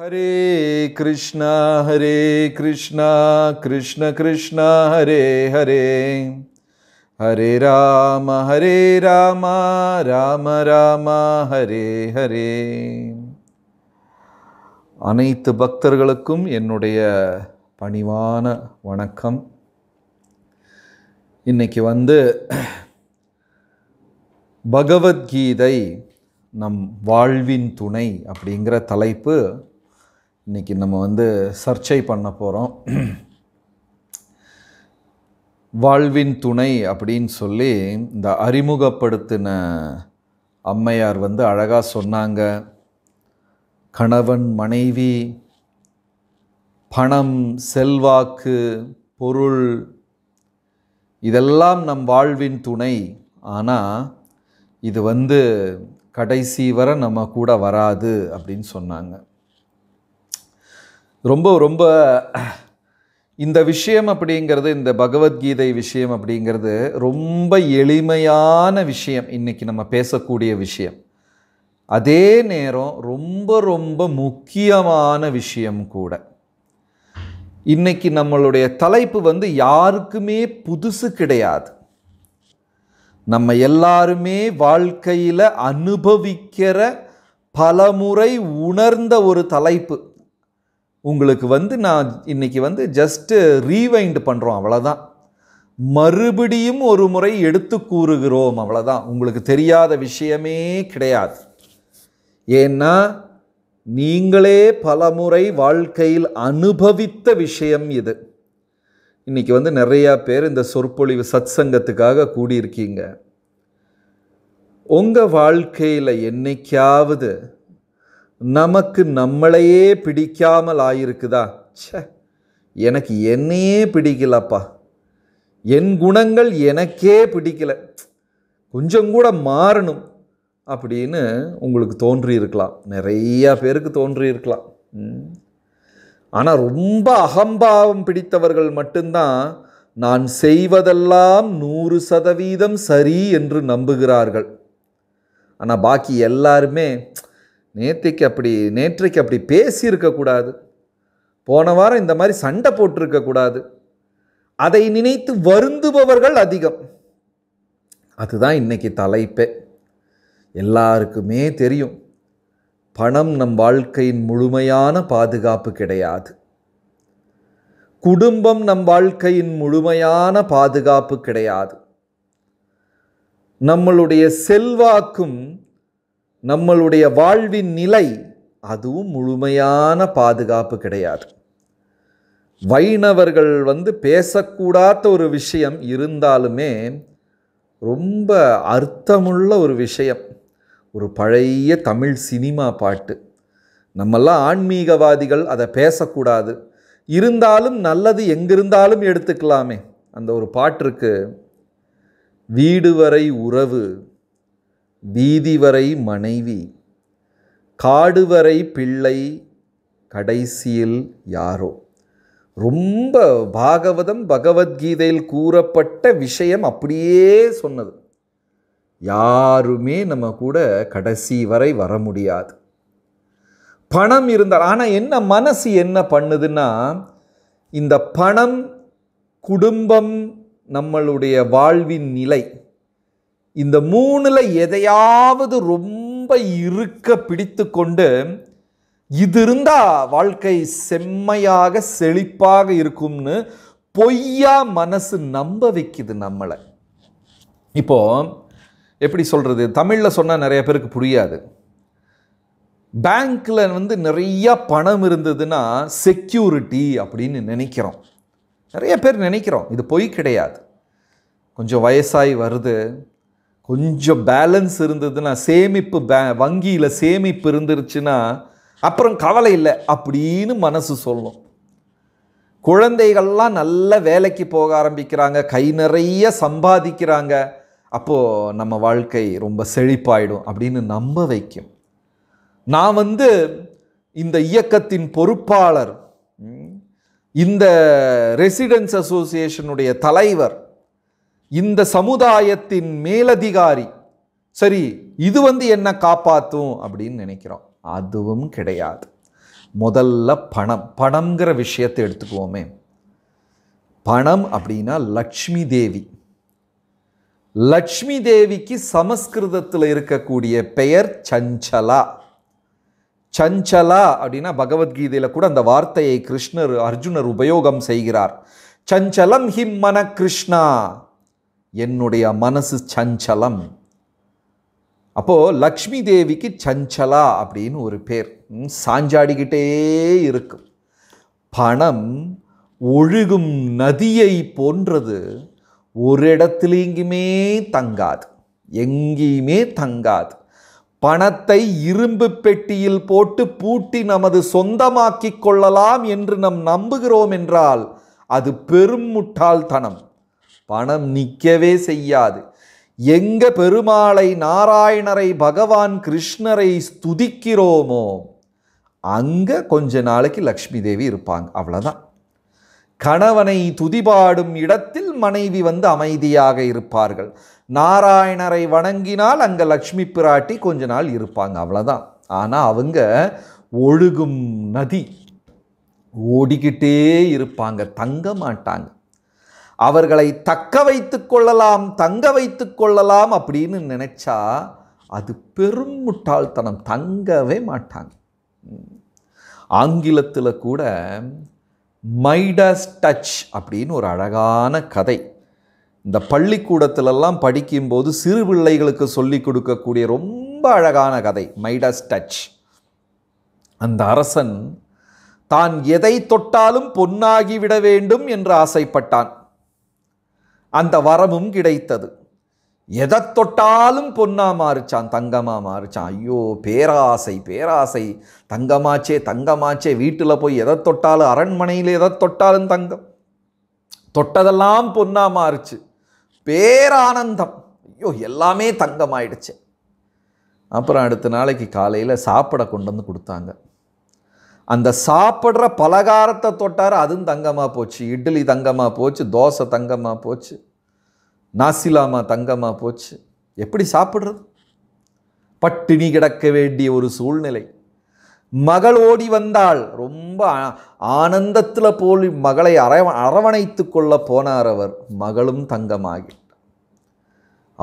ஹரே கிருஷ்ணா ஹரே கிருஷ்ணா கிருஷ்ண கிருஷ்ணா ஹரே ஹரே ஹரே ராம ஹரே ராம ராம ராம ஹரே ஹரே அனைத்து பக்தர்களுக்கும் என்னுடைய பணிவான வணக்கம் இன்னைக்கு வந்து பகவத்கீதை நம் வாழ்வின் துணை அப்படிங்கிற தலைப்பு இன்றைக்கி நம்ம வந்து சர்ச்சை பண்ண போகிறோம் வாழ்வின் துணை அப்படின்னு சொல்லி இந்த அறிமுகப்படுத்தின அம்மையார் வந்து அழகாக சொன்னாங்க கணவன் மனைவி பணம் செல்வாக்கு பொருள் இதெல்லாம் நம் வாழ்வின் துணை ஆனால் இது வந்து கடைசி வரை நம்ம கூட வராது அப்படின்னு சொன்னாங்க ரொம்ப ரொம்ப இந்த விஷயம் அப்படிங்கிறது இந்த பகவத்கீதை விஷயம் அப்படிங்கிறது ரொம்ப எளிமையான விஷயம் இன்றைக்கி நம்ம பேசக்கூடிய விஷயம் அதே நேரம் ரொம்ப ரொம்ப முக்கியமான விஷயம் கூட இன்றைக்கி நம்மளுடைய தலைப்பு வந்து யாருக்குமே புதுசு கிடையாது நம்ம எல்லாருமே வாழ்க்கையில் அனுபவிக்கிற பலமுறை உணர்ந்த ஒரு தலைப்பு உங்களுக்கு வந்து நான் இன்றைக்கி வந்து ஜஸ்ட்டு ரீவைண்ட் பண்ணுறோம் அவ்வளோதான் மறுபடியும் ஒரு முறை எடுத்து கூறுகிறோம் அவ்வளோதான் உங்களுக்கு தெரியாத விஷயமே கிடையாது ஏன்னா நீங்களே பலமுறை வாழ்க்கையில் அனுபவித்த விஷயம் இது இன்றைக்கி வந்து நிறையா பேர் இந்த சொற்பொழிவு சத் சங்கத்துக்காக கூடியிருக்கீங்க உங்கள் வாழ்க்கையில் என்னைக்காவது நமக்கு நம்மளையே பிடிக்காமல் ஆயிருக்குதா சே எனக்கு என்னையே பிடிக்கலப்பா என் குணங்கள் எனக்கே பிடிக்கல கொஞ்சம் கூட மாறணும் அப்படின்னு உங்களுக்கு தோன்றியிருக்கலாம் நிறையா பேருக்கு தோன்றியிருக்கலாம் ஆனால் ரொம்ப அகம்பாவம் பிடித்தவர்கள் மட்டும்தான் நான் செய்வதெல்லாம் நூறு சதவீதம் சரி என்று நம்புகிறார்கள் ஆனால் பாக்கி எல்லாருமே நேற்றைக்கு அப்படி நேற்றைக்கு அப்படி பேசியிருக்கக்கூடாது போன வாரம் இந்த மாதிரி சண்டை போட்டிருக்கக்கூடாது அதை நினைத்து வருந்துபவர்கள் அதிகம் அதுதான் இன்றைக்கி தலைப்பே எல்லாருக்குமே தெரியும் பணம் நம் வாழ்க்கையின் முழுமையான பாதுகாப்பு கிடையாது குடும்பம் நம் வாழ்க்கையின் முழுமையான பாதுகாப்பு கிடையாது நம்மளுடைய செல்வாக்கும் நம்மளுடைய வாழ்வின் நிலை அதுவும் முழுமையான பாதுகாப்பு கிடையாது வைணவர்கள் வந்து பேசக்கூடாத ஒரு விஷயம் இருந்தாலுமே ரொம்ப அர்த்தமுள்ள ஒரு விஷயம் ஒரு பழைய தமிழ் சினிமா பாட்டு நம்மெல்லாம் ஆன்மீகவாதிகள் அதை பேசக்கூடாது இருந்தாலும் நல்லது எங்கிருந்தாலும் எடுத்துக்கலாமே அந்த ஒரு பாட்டிற்கு வீடு வரை உறவு வீதிவரை மனைவி காடுவரை பிள்ளை கடைசியில் யாரோ ரொம்ப பாகவதம் பகவத்கீதையில் கூறப்பட்ட விஷயம் அப்படியே சொன்னது யாருமே நம்ம கூட கடைசி வரை வர முடியாது பணம் இருந்தால் ஆனால் என்ன மனசு என்ன பண்ணுதுன்னா இந்த பணம் குடும்பம் நம்மளுடைய வாழ்வின் நிலை இந்த மூணில் எதையாவது ரொம்ப இருக்க பிடித்து கொண்டு இது இருந்தால் வாழ்க்கை செம்மையாக செழிப்பாக இருக்கும்னு பொய்யா மனசு நம்ப வைக்குது நம்மளை இப்போது எப்படி சொல்கிறது தமிழில் சொன்னால் நிறைய பேருக்கு புரியாது பேங்க்கில் வந்து நிறையா பணம் இருந்ததுன்னா செக்யூரிட்டி அப்படின்னு நினைக்கிறோம் நிறைய பேர் நினைக்கிறோம் இது பொய் கிடையாது கொஞ்சம் வயசாகி வருது கொஞ்சம் பேலன்ஸ் இருந்ததுன்னா சேமிப்பு பே வங்கியில் சேமிப்பு இருந்துருச்சுன்னா அப்புறம் கவலை இல்லை அப்படின்னு மனசு சொல்லும் குழந்தைகள்லாம் நல்ல வேலைக்கு போக ஆரம்பிக்கிறாங்க கை நிறைய சம்பாதிக்கிறாங்க அப்போது நம்ம வாழ்க்கை ரொம்ப செழிப்பாயிடும் அப்படின்னு நம்ப வைக்கும் நான் வந்து இந்த இயக்கத்தின் பொறுப்பாளர் இந்த ரெசிடென்ஸ் அசோசியேஷனுடைய தலைவர் இந்த சமுதாயத்தின் மேலதிகாரி சரி இது வந்து என்ன காப்பாற்றும் அப்படின்னு நினைக்கிறோம் அதுவும் கிடையாது முதல்ல பணம் பணம்ங்கிற விஷயத்தை எடுத்துக்குவோமே பணம் அப்படின்னா லக்ஷ்மி தேவி லக்ஷ்மி தேவிக்கு சமஸ்கிருதத்தில் இருக்கக்கூடிய பெயர் சஞ்சலா சஞ்சலா அப்படின்னா பகவத்கீதையில் கூட அந்த வார்த்தையை கிருஷ்ணர் அர்ஜுனர் உபயோகம் செய்கிறார் சஞ்சலம் ஹிம் மன கிருஷ்ணா என்னுடைய மனசு சஞ்சலம் அப்போது லக்ஷ்மி தேவிக்கு சஞ்சலா அப்படின்னு ஒரு பேர் சாஞ்சாடிக்கிட்டே இருக்கும் பணம் ஒழுகும் நதியை போன்றது ஒரு இடத்துலேயுமே தங்காது எங்கேயுமே தங்காது பணத்தை இரும்பு பெட்டியில் போட்டு பூட்டி நமது சொந்தமாக்கிக் கொள்ளலாம் என்று நம் நம்புகிறோம் என்றால் அது பெரும் முட்டாள்தனம் பணம் நிற்கவே செய்யாது எங்க பெருமாளை நாராயணரை பகவான் கிருஷ்ணரை ஸ்துதிக்கிறோமோ அங்கே கொஞ்ச நாளைக்கு லக்ஷ்மி தேவி இருப்பாங்க அவ்வளோதான் கணவனை துதிபாடும் இடத்தில் மனைவி வந்து அமைதியாக இருப்பார்கள் நாராயணரை வணங்கினால் அங்கே லக்ஷ்மி பிராட்டி கொஞ்ச நாள் இருப்பாங்க அவ்வளோதான் ஆனால் அவங்க ஒழுகும் நதி ஓடிக்கிட்டே இருப்பாங்க தங்க மாட்டாங்க அவர்களை தக்க வைத்து கொள்ளலாம் தங்க வைத்து கொள்ளலாம் அப்படின்னு நினச்சா அது பெரும் முட்டாள்தனம் தங்கவே மாட்டாங்க ஆங்கிலத்தில் கூட மைடஸ் டச் அப்படின்னு ஒரு அழகான கதை இந்த பள்ளிக்கூடத்திலெல்லாம் படிக்கும்போது சிறு பிள்ளைகளுக்கு சொல்லி கொடுக்கக்கூடிய ரொம்ப அழகான கதை மைடஸ் டச் அந்த அரசன் தான் எதை தொட்டாலும் பொன்னாகி விட வேண்டும் என்று ஆசைப்பட்டான் அந்த வரமும் கிடைத்தது எதை தொட்டாலும் பொன்னா மாறிச்சான் தங்கமாக மாறிச்சான் ஐயோ பேராசை பேராசை தங்கமாச்சே தங்கமாச்சே வீட்டில் போய் எதை தொட்டாலும் அரண்மனையில் எதை தொட்டாலும் தங்கம் தொட்டதெல்லாம் பொன்னா மாறிச்சு பேரானந்தம் ஐயோ எல்லாமே தங்கம் ஆயிடுச்சு அப்புறம் அடுத்த நாளைக்கு காலையில் சாப்பிட கொண்டு வந்து கொடுத்தாங்க அந்த சாப்பிட்ற பலகாரத்தை தொட்டார் அதுவும் தங்கமாக போச்சு இட்லி தங்கமாக போச்சு தோசை தங்கமாக போச்சு நாசிலாமா தங்கமாக போச்சு எப்படி சாப்பிட்றது பட்டினி கிடக்க வேண்டிய ஒரு சூழ்நிலை மகள் ஓடி வந்தால் ரொம்ப ஆனந்தத்தில் போல் மகளை அரவ அரவணைத்து கொள்ள போனார் அவர் மகளும் தங்கமாகி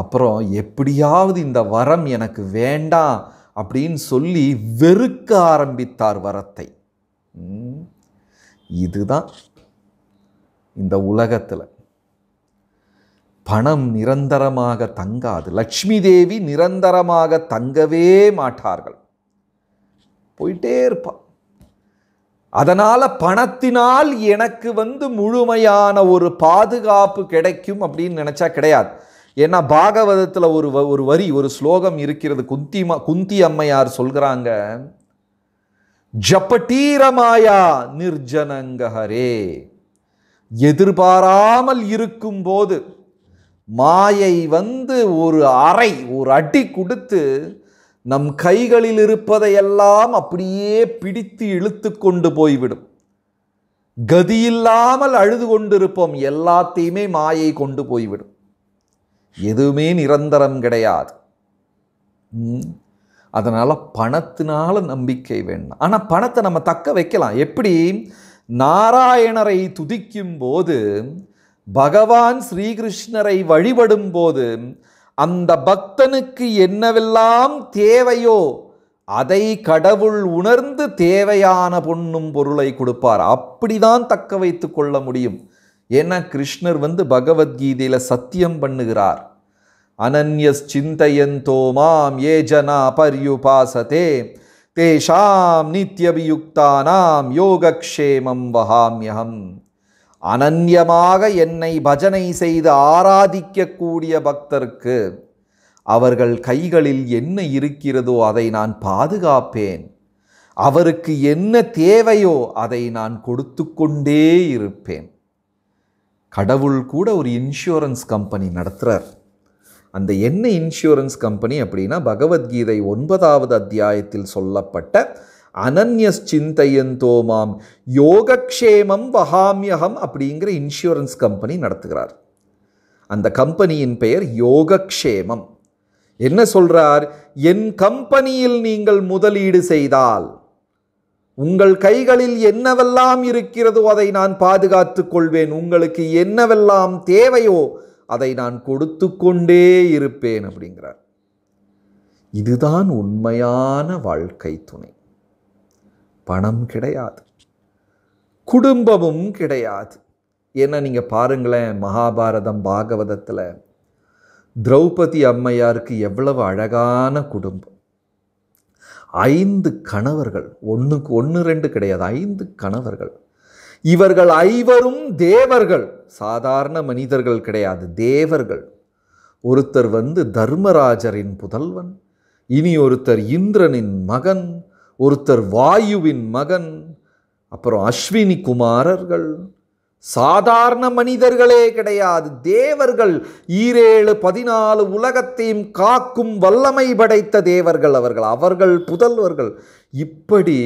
அப்புறம் எப்படியாவது இந்த வரம் எனக்கு வேண்டாம் அப்படின்னு சொல்லி வெறுக்க ஆரம்பித்தார் வரத்தை இதுதான் இந்த உலகத்தில் பணம் நிரந்தரமாக தங்காது லக்ஷ்மி தேவி நிரந்தரமாக தங்கவே மாட்டார்கள் போயிட்டே இருப்பா அதனால் பணத்தினால் எனக்கு வந்து முழுமையான ஒரு பாதுகாப்பு கிடைக்கும் அப்படின்னு நினச்சா கிடையாது ஏன்னா பாகவதத்தில் ஒரு ஒரு வரி ஒரு ஸ்லோகம் இருக்கிறது குந்தி குந்தி அம்மையார் சொல்கிறாங்க ஜப்பட்டீரமாயா நிர்ஜனங்கஹரே ஹரே எதிர்பாராமல் இருக்கும்போது மாயை வந்து ஒரு அறை ஒரு அடி கொடுத்து நம் கைகளில் இருப்பதையெல்லாம் அப்படியே பிடித்து இழுத்து கொண்டு போய்விடும் கதியில்லாமல் அழுது கொண்டிருப்போம் எல்லாத்தையுமே மாயை கொண்டு போய்விடும் எதுவுமே நிரந்தரம் கிடையாது அதனால் பணத்தினால நம்பிக்கை வேண்டாம் ஆனால் பணத்தை நம்ம தக்க வைக்கலாம் எப்படி நாராயணரை துதிக்கும் போது பகவான் ஸ்ரீகிருஷ்ணரை வழிபடும் போது அந்த பக்தனுக்கு என்னவெல்லாம் தேவையோ அதை கடவுள் உணர்ந்து தேவையான பொண்ணும் பொருளை கொடுப்பார் அப்படிதான் தக்க வைத்து கொள்ள முடியும் ஏன்னா கிருஷ்ணர் வந்து பகவத்கீதையில் சத்தியம் பண்ணுகிறார் அனன்யஸ் சிந்தையந்தோ மாம் ஏ ஜனா பர்யுபாசதே தேஷாம் நித்தியபியுக்தானாம் யோகக்ஷேமம் வகாமியகம் அனன்யமாக என்னை பஜனை செய்து ஆராதிக்கக்கூடிய பக்தருக்கு அவர்கள் கைகளில் என்ன இருக்கிறதோ அதை நான் பாதுகாப்பேன் அவருக்கு என்ன தேவையோ அதை நான் கொடுத்து கொண்டே இருப்பேன் கடவுள் கூட ஒரு இன்சூரன்ஸ் கம்பெனி நடத்துகிறார் அந்த என்ன இன்சூரன்ஸ் கம்பெனி அப்படின்னா பகவத்கீதை ஒன்பதாவது அத்தியாயத்தில் சொல்லப்பட்ட அனன்யஸ்சிந்தையந்தோ மாம் யோகக்ஷேமம் வகாமியகம் அப்படிங்கிற இன்சூரன்ஸ் கம்பெனி நடத்துகிறார் அந்த கம்பெனியின் பெயர் யோகக்ஷேமம் என்ன சொல்கிறார் என் கம்பெனியில் நீங்கள் முதலீடு செய்தால் உங்கள் கைகளில் என்னவெல்லாம் இருக்கிறதோ அதை நான் பாதுகாத்துக் கொள்வேன் உங்களுக்கு என்னவெல்லாம் தேவையோ அதை நான் கொடுத்து கொண்டே இருப்பேன் அப்படிங்கிறார் இதுதான் உண்மையான வாழ்க்கை துணை பணம் கிடையாது குடும்பமும் கிடையாது ஏன்னா நீங்கள் பாருங்களேன் மகாபாரதம் பாகவதத்தில் திரௌபதி அம்மையாருக்கு எவ்வளவு அழகான குடும்பம் ஐந்து கணவர்கள் ஒன்றுக்கு ஒன்று ரெண்டு கிடையாது ஐந்து கணவர்கள் இவர்கள் ஐவரும் தேவர்கள் சாதாரண மனிதர்கள் கிடையாது தேவர்கள் ஒருத்தர் வந்து தர்மராஜரின் புதல்வன் இனி ஒருத்தர் இந்திரனின் மகன் ஒருத்தர் வாயுவின் மகன் அப்புறம் அஸ்வினி குமாரர்கள் சாதாரண மனிதர்களே கிடையாது தேவர்கள் ஈரேழு பதினாலு உலகத்தையும் காக்கும் வல்லமை படைத்த தேவர்கள் அவர்கள் அவர்கள் புதல்வர்கள் இப்படி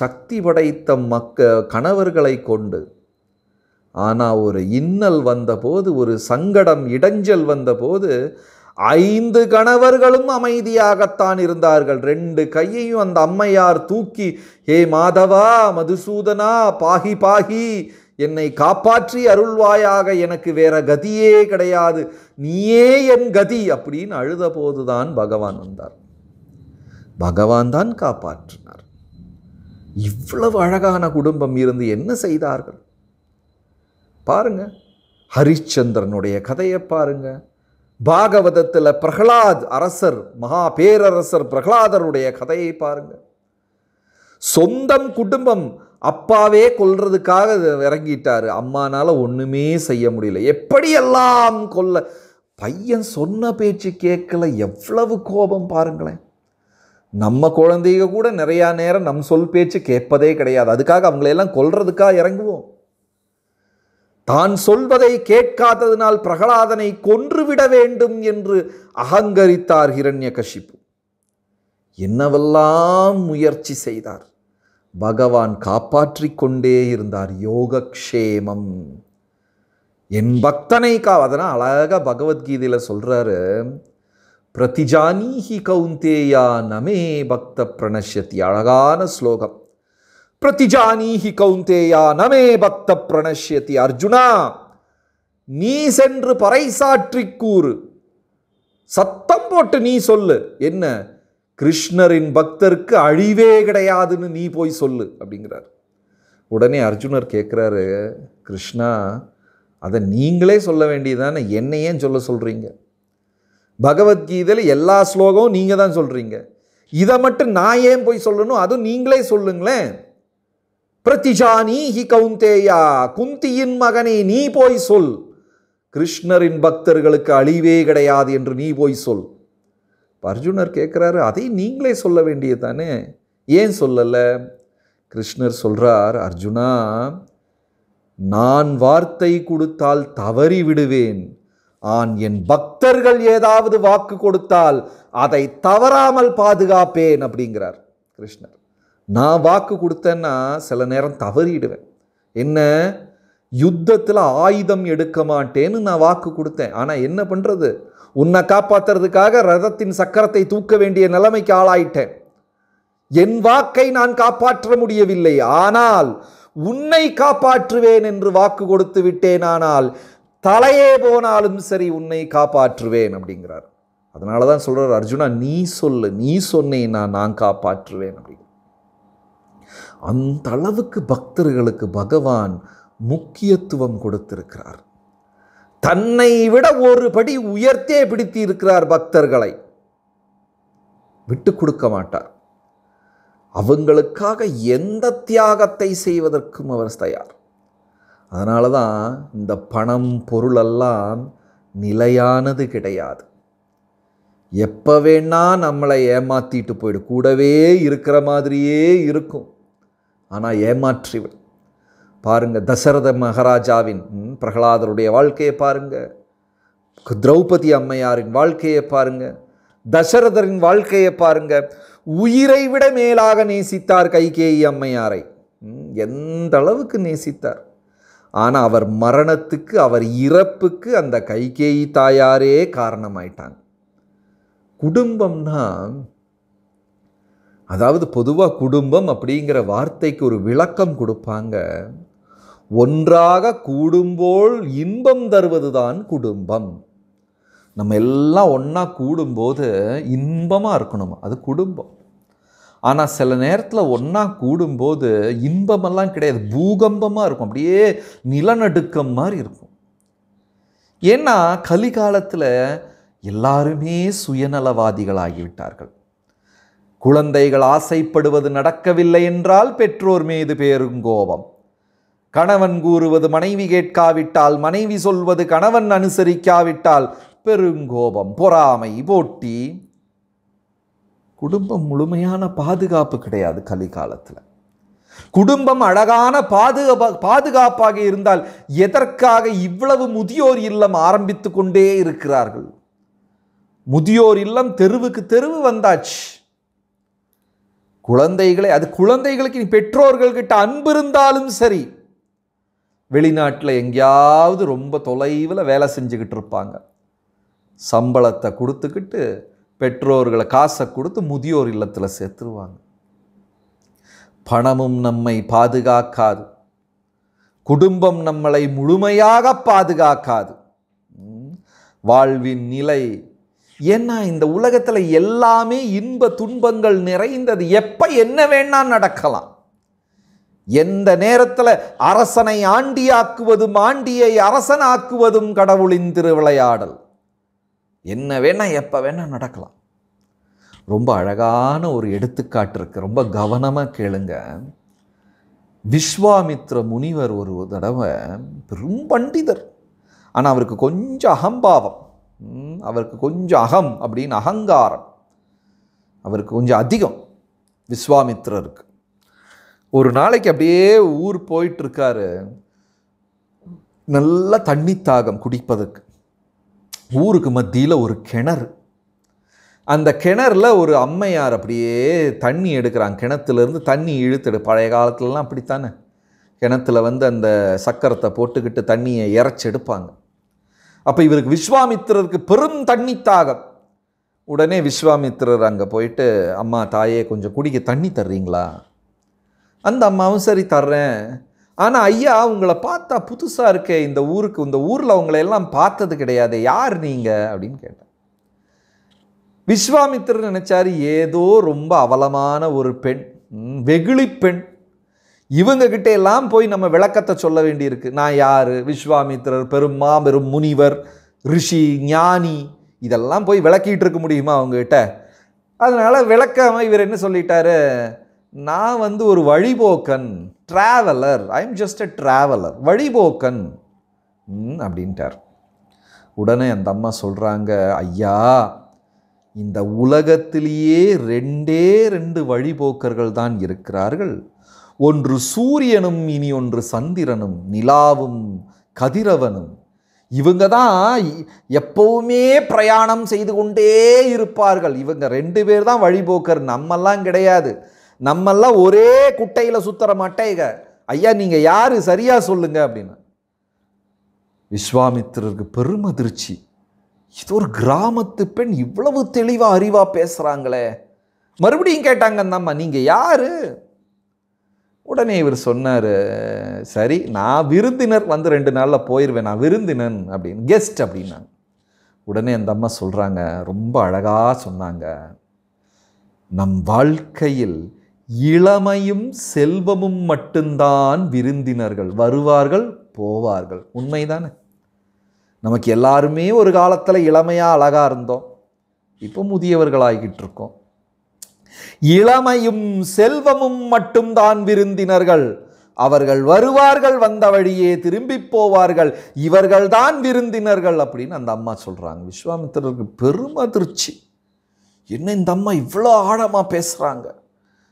சக்தி படைத்த மக்க கணவர்களை கொண்டு ஆனால் ஒரு இன்னல் வந்தபோது ஒரு சங்கடம் இடைஞ்சல் வந்தபோது ஐந்து கணவர்களும் அமைதியாகத்தான் இருந்தார்கள் ரெண்டு கையையும் அந்த அம்மையார் தூக்கி ஏ மாதவா மதுசூதனா பாகி பாகி என்னை காப்பாற்றி அருள்வாயாக எனக்கு வேற கதியே கிடையாது நீயே என் கதி அப்படின்னு அழுத போதுதான் பகவான் வந்தார் பகவான் தான் காப்பாற்றினார் இவ்வளவு அழகான குடும்பம் இருந்து என்ன செய்தார்கள் பாருங்க ஹரிச்சந்திரனுடைய கதையை பாருங்கள் பாகவதத்தில் பிரகலாத் அரசர் மகா பேரரசர் பிரகலாதருடைய கதையை பாருங்கள் சொந்தம் குடும்பம் அப்பாவே கொல்றதுக்காக இறங்கிட்டாரு அம்மானால் ஒன்றுமே செய்ய முடியல எப்படியெல்லாம் கொல்ல பையன் சொன்ன பேச்சு கேட்கல எவ்வளவு கோபம் பாருங்களேன் நம்ம குழந்தைங்க கூட நிறையா நேரம் நம் சொல் பேச்சு கேட்பதே கிடையாது அதுக்காக அவங்களையெல்லாம் கொல்றதுக்காக இறங்குவோம் தான் சொல்வதை கேட்காததினால் பிரகலாதனை கொன்றுவிட வேண்டும் என்று அகங்கரித்தார் ஹிரண்ய கஷிப்பு என்னவெல்லாம் முயற்சி செய்தார் பகவான் காப்பாற்றி கொண்டே இருந்தார் யோகக்ஷேமம் என் பக்தனை அதனால் அழகாக பகவத்கீதையில் சொல்கிறாரு பிரதிஜானீஹி கவுந்தேயா நமே பக்த பிரணஷ்யத்தி அழகான ஸ்லோகம் பிரதிஜானீஹி கௌந்தேயா நமே பக்த பிரணஷ்யதி அர்ஜுனா நீ சென்று பறைசாற்றி கூறு சத்தம் போட்டு நீ சொல்லு என்ன கிருஷ்ணரின் பக்தருக்கு அழிவே கிடையாதுன்னு நீ போய் சொல்லு அப்படிங்கிறார் உடனே அர்ஜுனர் கேட்குறாரு கிருஷ்ணா அதை நீங்களே சொல்ல வேண்டியதானே என்னை ஏன் சொல்ல சொல்கிறீங்க பகவத்கீதையில் எல்லா ஸ்லோகமும் நீங்கள் தான் சொல்கிறீங்க இதை மட்டும் நான் ஏன் போய் சொல்லணும் அதுவும் நீங்களே சொல்லுங்களேன் பிரதிஜானி ஹி கவுந்தேயா குந்தியின் மகனே நீ போய் சொல் கிருஷ்ணரின் பக்தர்களுக்கு அழிவே கிடையாது என்று நீ போய் சொல் அர்ஜுனர் கேட்குறாரு அதை நீங்களே சொல்ல வேண்டியது தானே ஏன் சொல்லலை கிருஷ்ணர் சொல்கிறார் அர்ஜுனா நான் வார்த்தை கொடுத்தால் தவறி விடுவேன் ஆன் என் பக்தர்கள் ஏதாவது வாக்கு கொடுத்தால் அதை தவறாமல் பாதுகாப்பேன் அப்படிங்கிறார் கிருஷ்ணர் நான் வாக்கு கொடுத்தேன்னா சில நேரம் தவறிடுவேன் என்ன யுத்தத்தில் ஆயுதம் எடுக்க மாட்டேன்னு நான் வாக்கு கொடுத்தேன் ஆனால் என்ன பண்ணுறது உன்னை காப்பாற்றுறதுக்காக ரதத்தின் சக்கரத்தை தூக்க வேண்டிய நிலைமைக்கு ஆளாயிட்டேன் என் வாக்கை நான் காப்பாற்ற முடியவில்லை ஆனால் உன்னை காப்பாற்றுவேன் என்று வாக்கு கொடுத்து விட்டேனானால் தலையே போனாலும் சரி உன்னை காப்பாற்றுவேன் அப்படிங்கிறார் அதனால தான் சொல்கிறார் அர்ஜுனா நீ சொல்லு நீ சொன்னேன்னா நான் காப்பாற்றுவேன் அப்படிங்கிறார் அந்த அளவுக்கு பக்தர்களுக்கு பகவான் முக்கியத்துவம் கொடுத்திருக்கிறார் தன்னை விட ஒரு படி உயர்த்தே பிடித்தி இருக்கிறார் பக்தர்களை விட்டு கொடுக்க மாட்டார் அவங்களுக்காக எந்த தியாகத்தை செய்வதற்கும் அவர் தயார் அதனால தான் இந்த பணம் பொருளெல்லாம் நிலையானது கிடையாது எப்போ வேணால் நம்மளை ஏமாற்றிட்டு போயிடும் கூடவே இருக்கிற மாதிரியே இருக்கும் ஆனால் ஏமாற்றிவிடும் பாருங்கள் தசரத மகாராஜாவின் பிரகலாதருடைய வாழ்க்கையை பாருங்கள் திரௌபதி அம்மையாரின் வாழ்க்கையை பாருங்கள் தசரதரின் வாழ்க்கையை பாருங்கள் உயிரை விட மேலாக நேசித்தார் கைகேயி அம்மையாரை எந்த அளவுக்கு நேசித்தார் ஆனால் அவர் மரணத்துக்கு அவர் இறப்புக்கு அந்த கைகேயி தாயாரே காரணமாயிட்டாங்க குடும்பம்னா அதாவது பொதுவாக குடும்பம் அப்படிங்கிற வார்த்தைக்கு ஒரு விளக்கம் கொடுப்பாங்க ஒன்றாக கூடும்போல் இன்பம் தருவது தான் குடும்பம் நம்ம எல்லாம் ஒன்றா கூடும்போது இன்பமாக இருக்கணும் அது குடும்பம் ஆனால் சில நேரத்தில் ஒன்றா கூடும்போது இன்பமெல்லாம் கிடையாது பூகம்பமாக இருக்கும் அப்படியே நிலநடுக்கம் மாதிரி இருக்கும் ஏன்னா கலிகாலத்தில் எல்லாருமே சுயநலவாதிகள் ஆகிவிட்டார்கள் குழந்தைகள் ஆசைப்படுவது நடக்கவில்லை என்றால் பெற்றோர் மீது கோபம் கணவன் கூறுவது மனைவி கேட்காவிட்டால் மனைவி சொல்வது கணவன் அனுசரிக்காவிட்டால் பெருங்கோபம் பொறாமை போட்டி குடும்பம் முழுமையான பாதுகாப்பு கிடையாது கலிகாலத்தில் குடும்பம் அழகான பாதுகாப்பாக பாதுகாப்பாக இருந்தால் எதற்காக இவ்வளவு முதியோர் இல்லம் ஆரம்பித்து கொண்டே இருக்கிறார்கள் முதியோர் இல்லம் தெருவுக்கு தெருவு வந்தாச்சு குழந்தைகளை அது குழந்தைகளுக்கு நீ பெற்றோர்கள்கிட்ட அன்பு இருந்தாலும் சரி வெளிநாட்டில் எங்கேயாவது ரொம்ப தொலைவில் வேலை செஞ்சுக்கிட்டு இருப்பாங்க சம்பளத்தை கொடுத்துக்கிட்டு பெற்றோர்களை காசை கொடுத்து முதியோர் இல்லத்தில் சேர்த்துருவாங்க பணமும் நம்மை பாதுகாக்காது குடும்பம் நம்மளை முழுமையாக பாதுகாக்காது வாழ்வின் நிலை ஏன்னா இந்த உலகத்தில் எல்லாமே இன்ப துன்பங்கள் நிறைந்தது எப்போ என்ன வேணா நடக்கலாம் எந்த நேரத்தில் அரசனை ஆண்டியாக்குவதும் ஆண்டியை அரசனாக்குவதும் கடவுளின் திருவிளையாடல் என்ன வேணால் எப்போ வேணால் நடக்கலாம் ரொம்ப அழகான ஒரு எடுத்துக்காட்டு இருக்கு ரொம்ப கவனமாக கேளுங்க விஸ்வாமித்ர முனிவர் ஒரு தடவை பெரும் பண்டிதர் ஆனால் அவருக்கு கொஞ்சம் அகம்பாவம் அவருக்கு கொஞ்சம் அகம் அப்படின்னு அகங்காரம் அவருக்கு கொஞ்சம் அதிகம் விஸ்வாமித்ரருக்கு ஒரு நாளைக்கு அப்படியே ஊர் போயிட்டுருக்காரு நல்ல தண்ணி தாகம் குடிப்பதற்கு ஊருக்கு மத்தியில் ஒரு கிணறு அந்த கிணறுல ஒரு அம்மையார் அப்படியே தண்ணி எடுக்கிறாங்க கிணத்துலேருந்து தண்ணி இழுத்துடு பழைய காலத்துலலாம் அப்படித்தானே கிணத்துல வந்து அந்த சக்கரத்தை போட்டுக்கிட்டு தண்ணியை இறச்சி எடுப்பாங்க அப்போ இவருக்கு விஸ்வாமித்திரருக்கு பெரும் தண்ணி தாகம் உடனே விஸ்வாமித்திரர் அங்கே போயிட்டு அம்மா தாயே கொஞ்சம் குடிக்க தண்ணி தர்றீங்களா அந்த அம்மாவும் சரி தர்றேன் ஆனால் ஐயா உங்களை பார்த்தா புதுசாக இருக்கே இந்த ஊருக்கு இந்த ஊரில் அவங்கள எல்லாம் பார்த்தது கிடையாது யார் நீங்கள் அப்படின்னு கேட்டேன் விஸ்வாமித்திரர் நினச்சார் ஏதோ ரொம்ப அவலமான ஒரு பெண் வெகுளி பெண் இவங்ககிட்ட எல்லாம் போய் நம்ம விளக்கத்தை சொல்ல வேண்டியிருக்கு நான் யார் விஸ்வாமித்திரர் பெரும் பெரும் முனிவர் ரிஷி ஞானி இதெல்லாம் போய் விளக்கிட்டு இருக்க முடியுமா அவங்ககிட்ட அதனால் விளக்காமல் இவர் என்ன சொல்லிட்டாரு நான் வந்து ஒரு வழிபோக்கன் traveller I am just a traveller வழிபோக்கன் அப்படின்ட்டார் உடனே அந்த அம்மா சொல்கிறாங்க ஐயா இந்த உலகத்திலேயே ரெண்டே ரெண்டு வழிபோக்கர்கள் தான் இருக்கிறார்கள் ஒன்று சூரியனும் இனி ஒன்று சந்திரனும் நிலாவும் கதிரவனும் இவங்க தான் எப்பவுமே பிரயாணம் செய்து கொண்டே இருப்பார்கள் இவங்க ரெண்டு பேர் தான் வழிபோக்கர் நம்மெல்லாம் கிடையாது நம்மெல்லாம் ஒரே குட்டையில் சுத்தர மாட்டேங்க ஐயா நீங்கள் யார் சரியாக சொல்லுங்க அப்படின்னு விஸ்வாமித்திரருக்கு பெரும் அதிர்ச்சி இது ஒரு கிராமத்து பெண் இவ்வளவு தெளிவாக அறிவாக பேசுகிறாங்களே மறுபடியும் கேட்டாங்க அந்த அம்மா நீங்கள் யார் உடனே இவர் சொன்னார் சரி நான் விருந்தினர் வந்து ரெண்டு நாளில் போயிடுவேன் நான் விருந்தினன் அப்படின்னு கெஸ்ட் அப்படின்னாங்க உடனே அந்த அம்மா சொல்கிறாங்க ரொம்ப அழகாக சொன்னாங்க நம் வாழ்க்கையில் இளமையும் செல்வமும் மட்டும்தான் விருந்தினர்கள் வருவார்கள் போவார்கள் உண்மைதானே நமக்கு எல்லாருமே ஒரு காலத்தில் இளமையாக அழகாக இருந்தோம் இப்போ முதியவர்களாகிட்டு இருக்கோம் இளமையும் செல்வமும் மட்டும்தான் விருந்தினர்கள் அவர்கள் வருவார்கள் வந்த வழியே திரும்பி போவார்கள் இவர்கள்தான் விருந்தினர்கள் அப்படின்னு அந்த அம்மா சொல்கிறாங்க விஸ்வாமித்திரருக்கு பெரும் அதிர்ச்சி என்ன இந்த அம்மா இவ்வளோ ஆழமாக பேசுகிறாங்க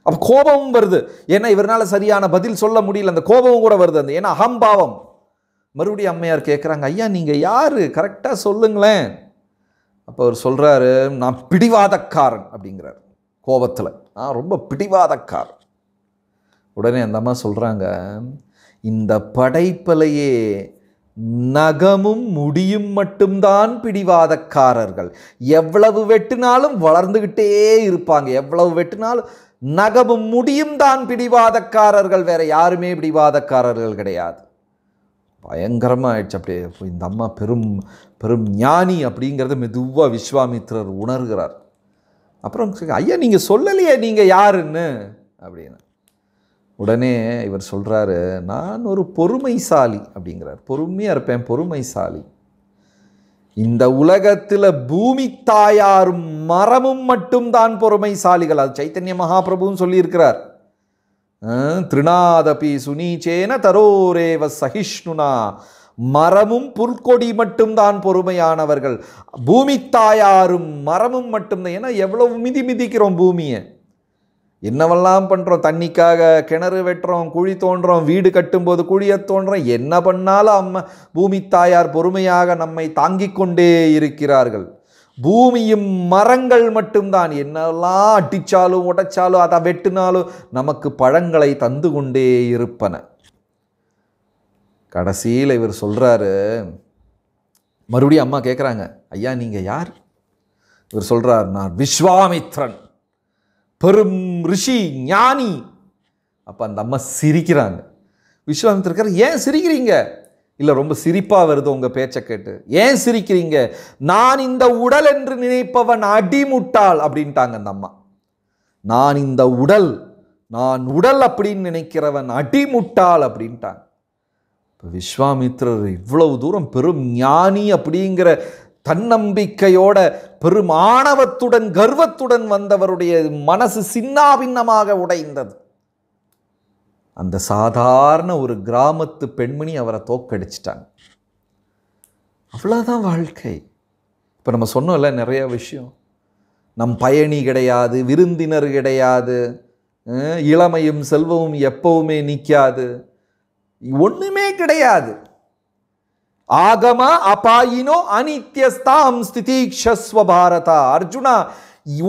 அப்போ கோபமும் வருது ஏன்னா இவரால் சரியான பதில் சொல்ல முடியல அந்த கோபமும் கூட வருது அந்த ஏன்னா அகம்பாவம் மறுபடியும் அம்மையார் கேட்குறாங்க ஐயா நீங்கள் யார் கரெக்டாக சொல்லுங்களேன் அப்போ அவர் சொல்கிறாரு நான் பிடிவாதக்காரன் அப்படிங்கிறார் கோபத்தில் நான் ரொம்ப பிடிவாதக்கார் உடனே அந்த அம்மா சொல்கிறாங்க இந்த படைப்பலையே நகமும் முடியும் மட்டும்தான் பிடிவாதக்காரர்கள் எவ்வளவு வெட்டினாலும் வளர்ந்துக்கிட்டே இருப்பாங்க எவ்வளவு வெட்டினாலும் நகமும் முடியும் தான் பிடிவாதக்காரர்கள் வேறு யாருமே பிடிவாதக்காரர்கள் கிடையாது பயங்கரமாக ஆயிடுச்சு அப்படியே இந்த அம்மா பெரும் பெரும் ஞானி அப்படிங்கிறத மெதுவாக விஸ்வாமித்ரர் உணர்கிறார் அப்புறம் ஐயா நீங்கள் சொல்லலையே நீங்கள் யாருன்னு அப்படின்னு உடனே இவர் சொல்கிறாரு நான் ஒரு பொறுமைசாலி அப்படிங்கிறார் பொறுமையாக இருப்பேன் பொறுமைசாலி இந்த உலகத்தில் பூமி தாயாரும் மரமும் மட்டும்தான் பொறுமைசாலிகள் அது சைத்தன்ய மகாபிரபுன்னு சொல்லியிருக்கிறார் திருநாதபி சுனீச்சேன தரோரேவ சகிஷ்ணுனா மரமும் புற்கொடி மட்டும்தான் பொறுமையானவர்கள் பூமி தாயாரும் மரமும் மட்டும்தான் ஏன்னா எவ்வளவு மிதி மிதிக்கிறோம் பூமியை என்னவெல்லாம் பண்ணுறோம் தண்ணிக்காக கிணறு வெட்டுறோம் குழி தோன்றோம் வீடு கட்டும்போது குழியை தோன்றோம் என்ன பண்ணாலும் அம்மா பூமி தாயார் பொறுமையாக நம்மை தாங்கிக் கொண்டே இருக்கிறார்கள் பூமியும் மரங்கள் மட்டும்தான் என்னெல்லாம் அடித்தாலும் உடைச்சாலும் அதை வெட்டினாலும் நமக்கு பழங்களை தந்து கொண்டே இருப்பன கடைசியில் இவர் சொல்கிறாரு மறுபடியும் அம்மா கேட்குறாங்க ஐயா நீங்கள் யார் இவர் சொல்கிறார் நான் விஸ்வாமித்ரன் பெரும் ரிஷி ஞானி அப்போ அந்த அம்மா சிரிக்கிறாங்க விஸ்வாமித்ரக்கார் ஏன் சிரிக்கிறீங்க இல்லை ரொம்ப சிரிப்பாக வருது உங்கள் பேச்சை கேட்டு ஏன் சிரிக்கிறீங்க நான் இந்த உடல் என்று நினைப்பவன் அடிமுட்டாள் அப்படின்ட்டாங்க அந்த அம்மா நான் இந்த உடல் நான் உடல் அப்படின்னு நினைக்கிறவன் அடிமுட்டாள் அப்படின்ட்டாங்க இப்போ விஸ்வாமித்ரர் இவ்வளவு தூரம் பெரும் ஞானி அப்படிங்கிற தன்னம்பிக்கையோட பெரும் ஆணவத்துடன் கர்வத்துடன் வந்தவருடைய மனசு சின்னாபின்னமாக உடைந்தது அந்த சாதாரண ஒரு கிராமத்து பெண்மணி அவரை தோக்கடிச்சிட்டாங்க அவ்வளோதான் வாழ்க்கை இப்போ நம்ம சொன்னோம்ல நிறைய விஷயம் நம் பயணி கிடையாது விருந்தினர் கிடையாது இளமையும் செல்வமும் எப்பவுமே நிற்காது ஒன்றுமே கிடையாது ஆகமா அபாயினோ அனித்யஸ்தாம் ஸ்திதீக்ஷஸ்வ பாரதா அர்ஜுனா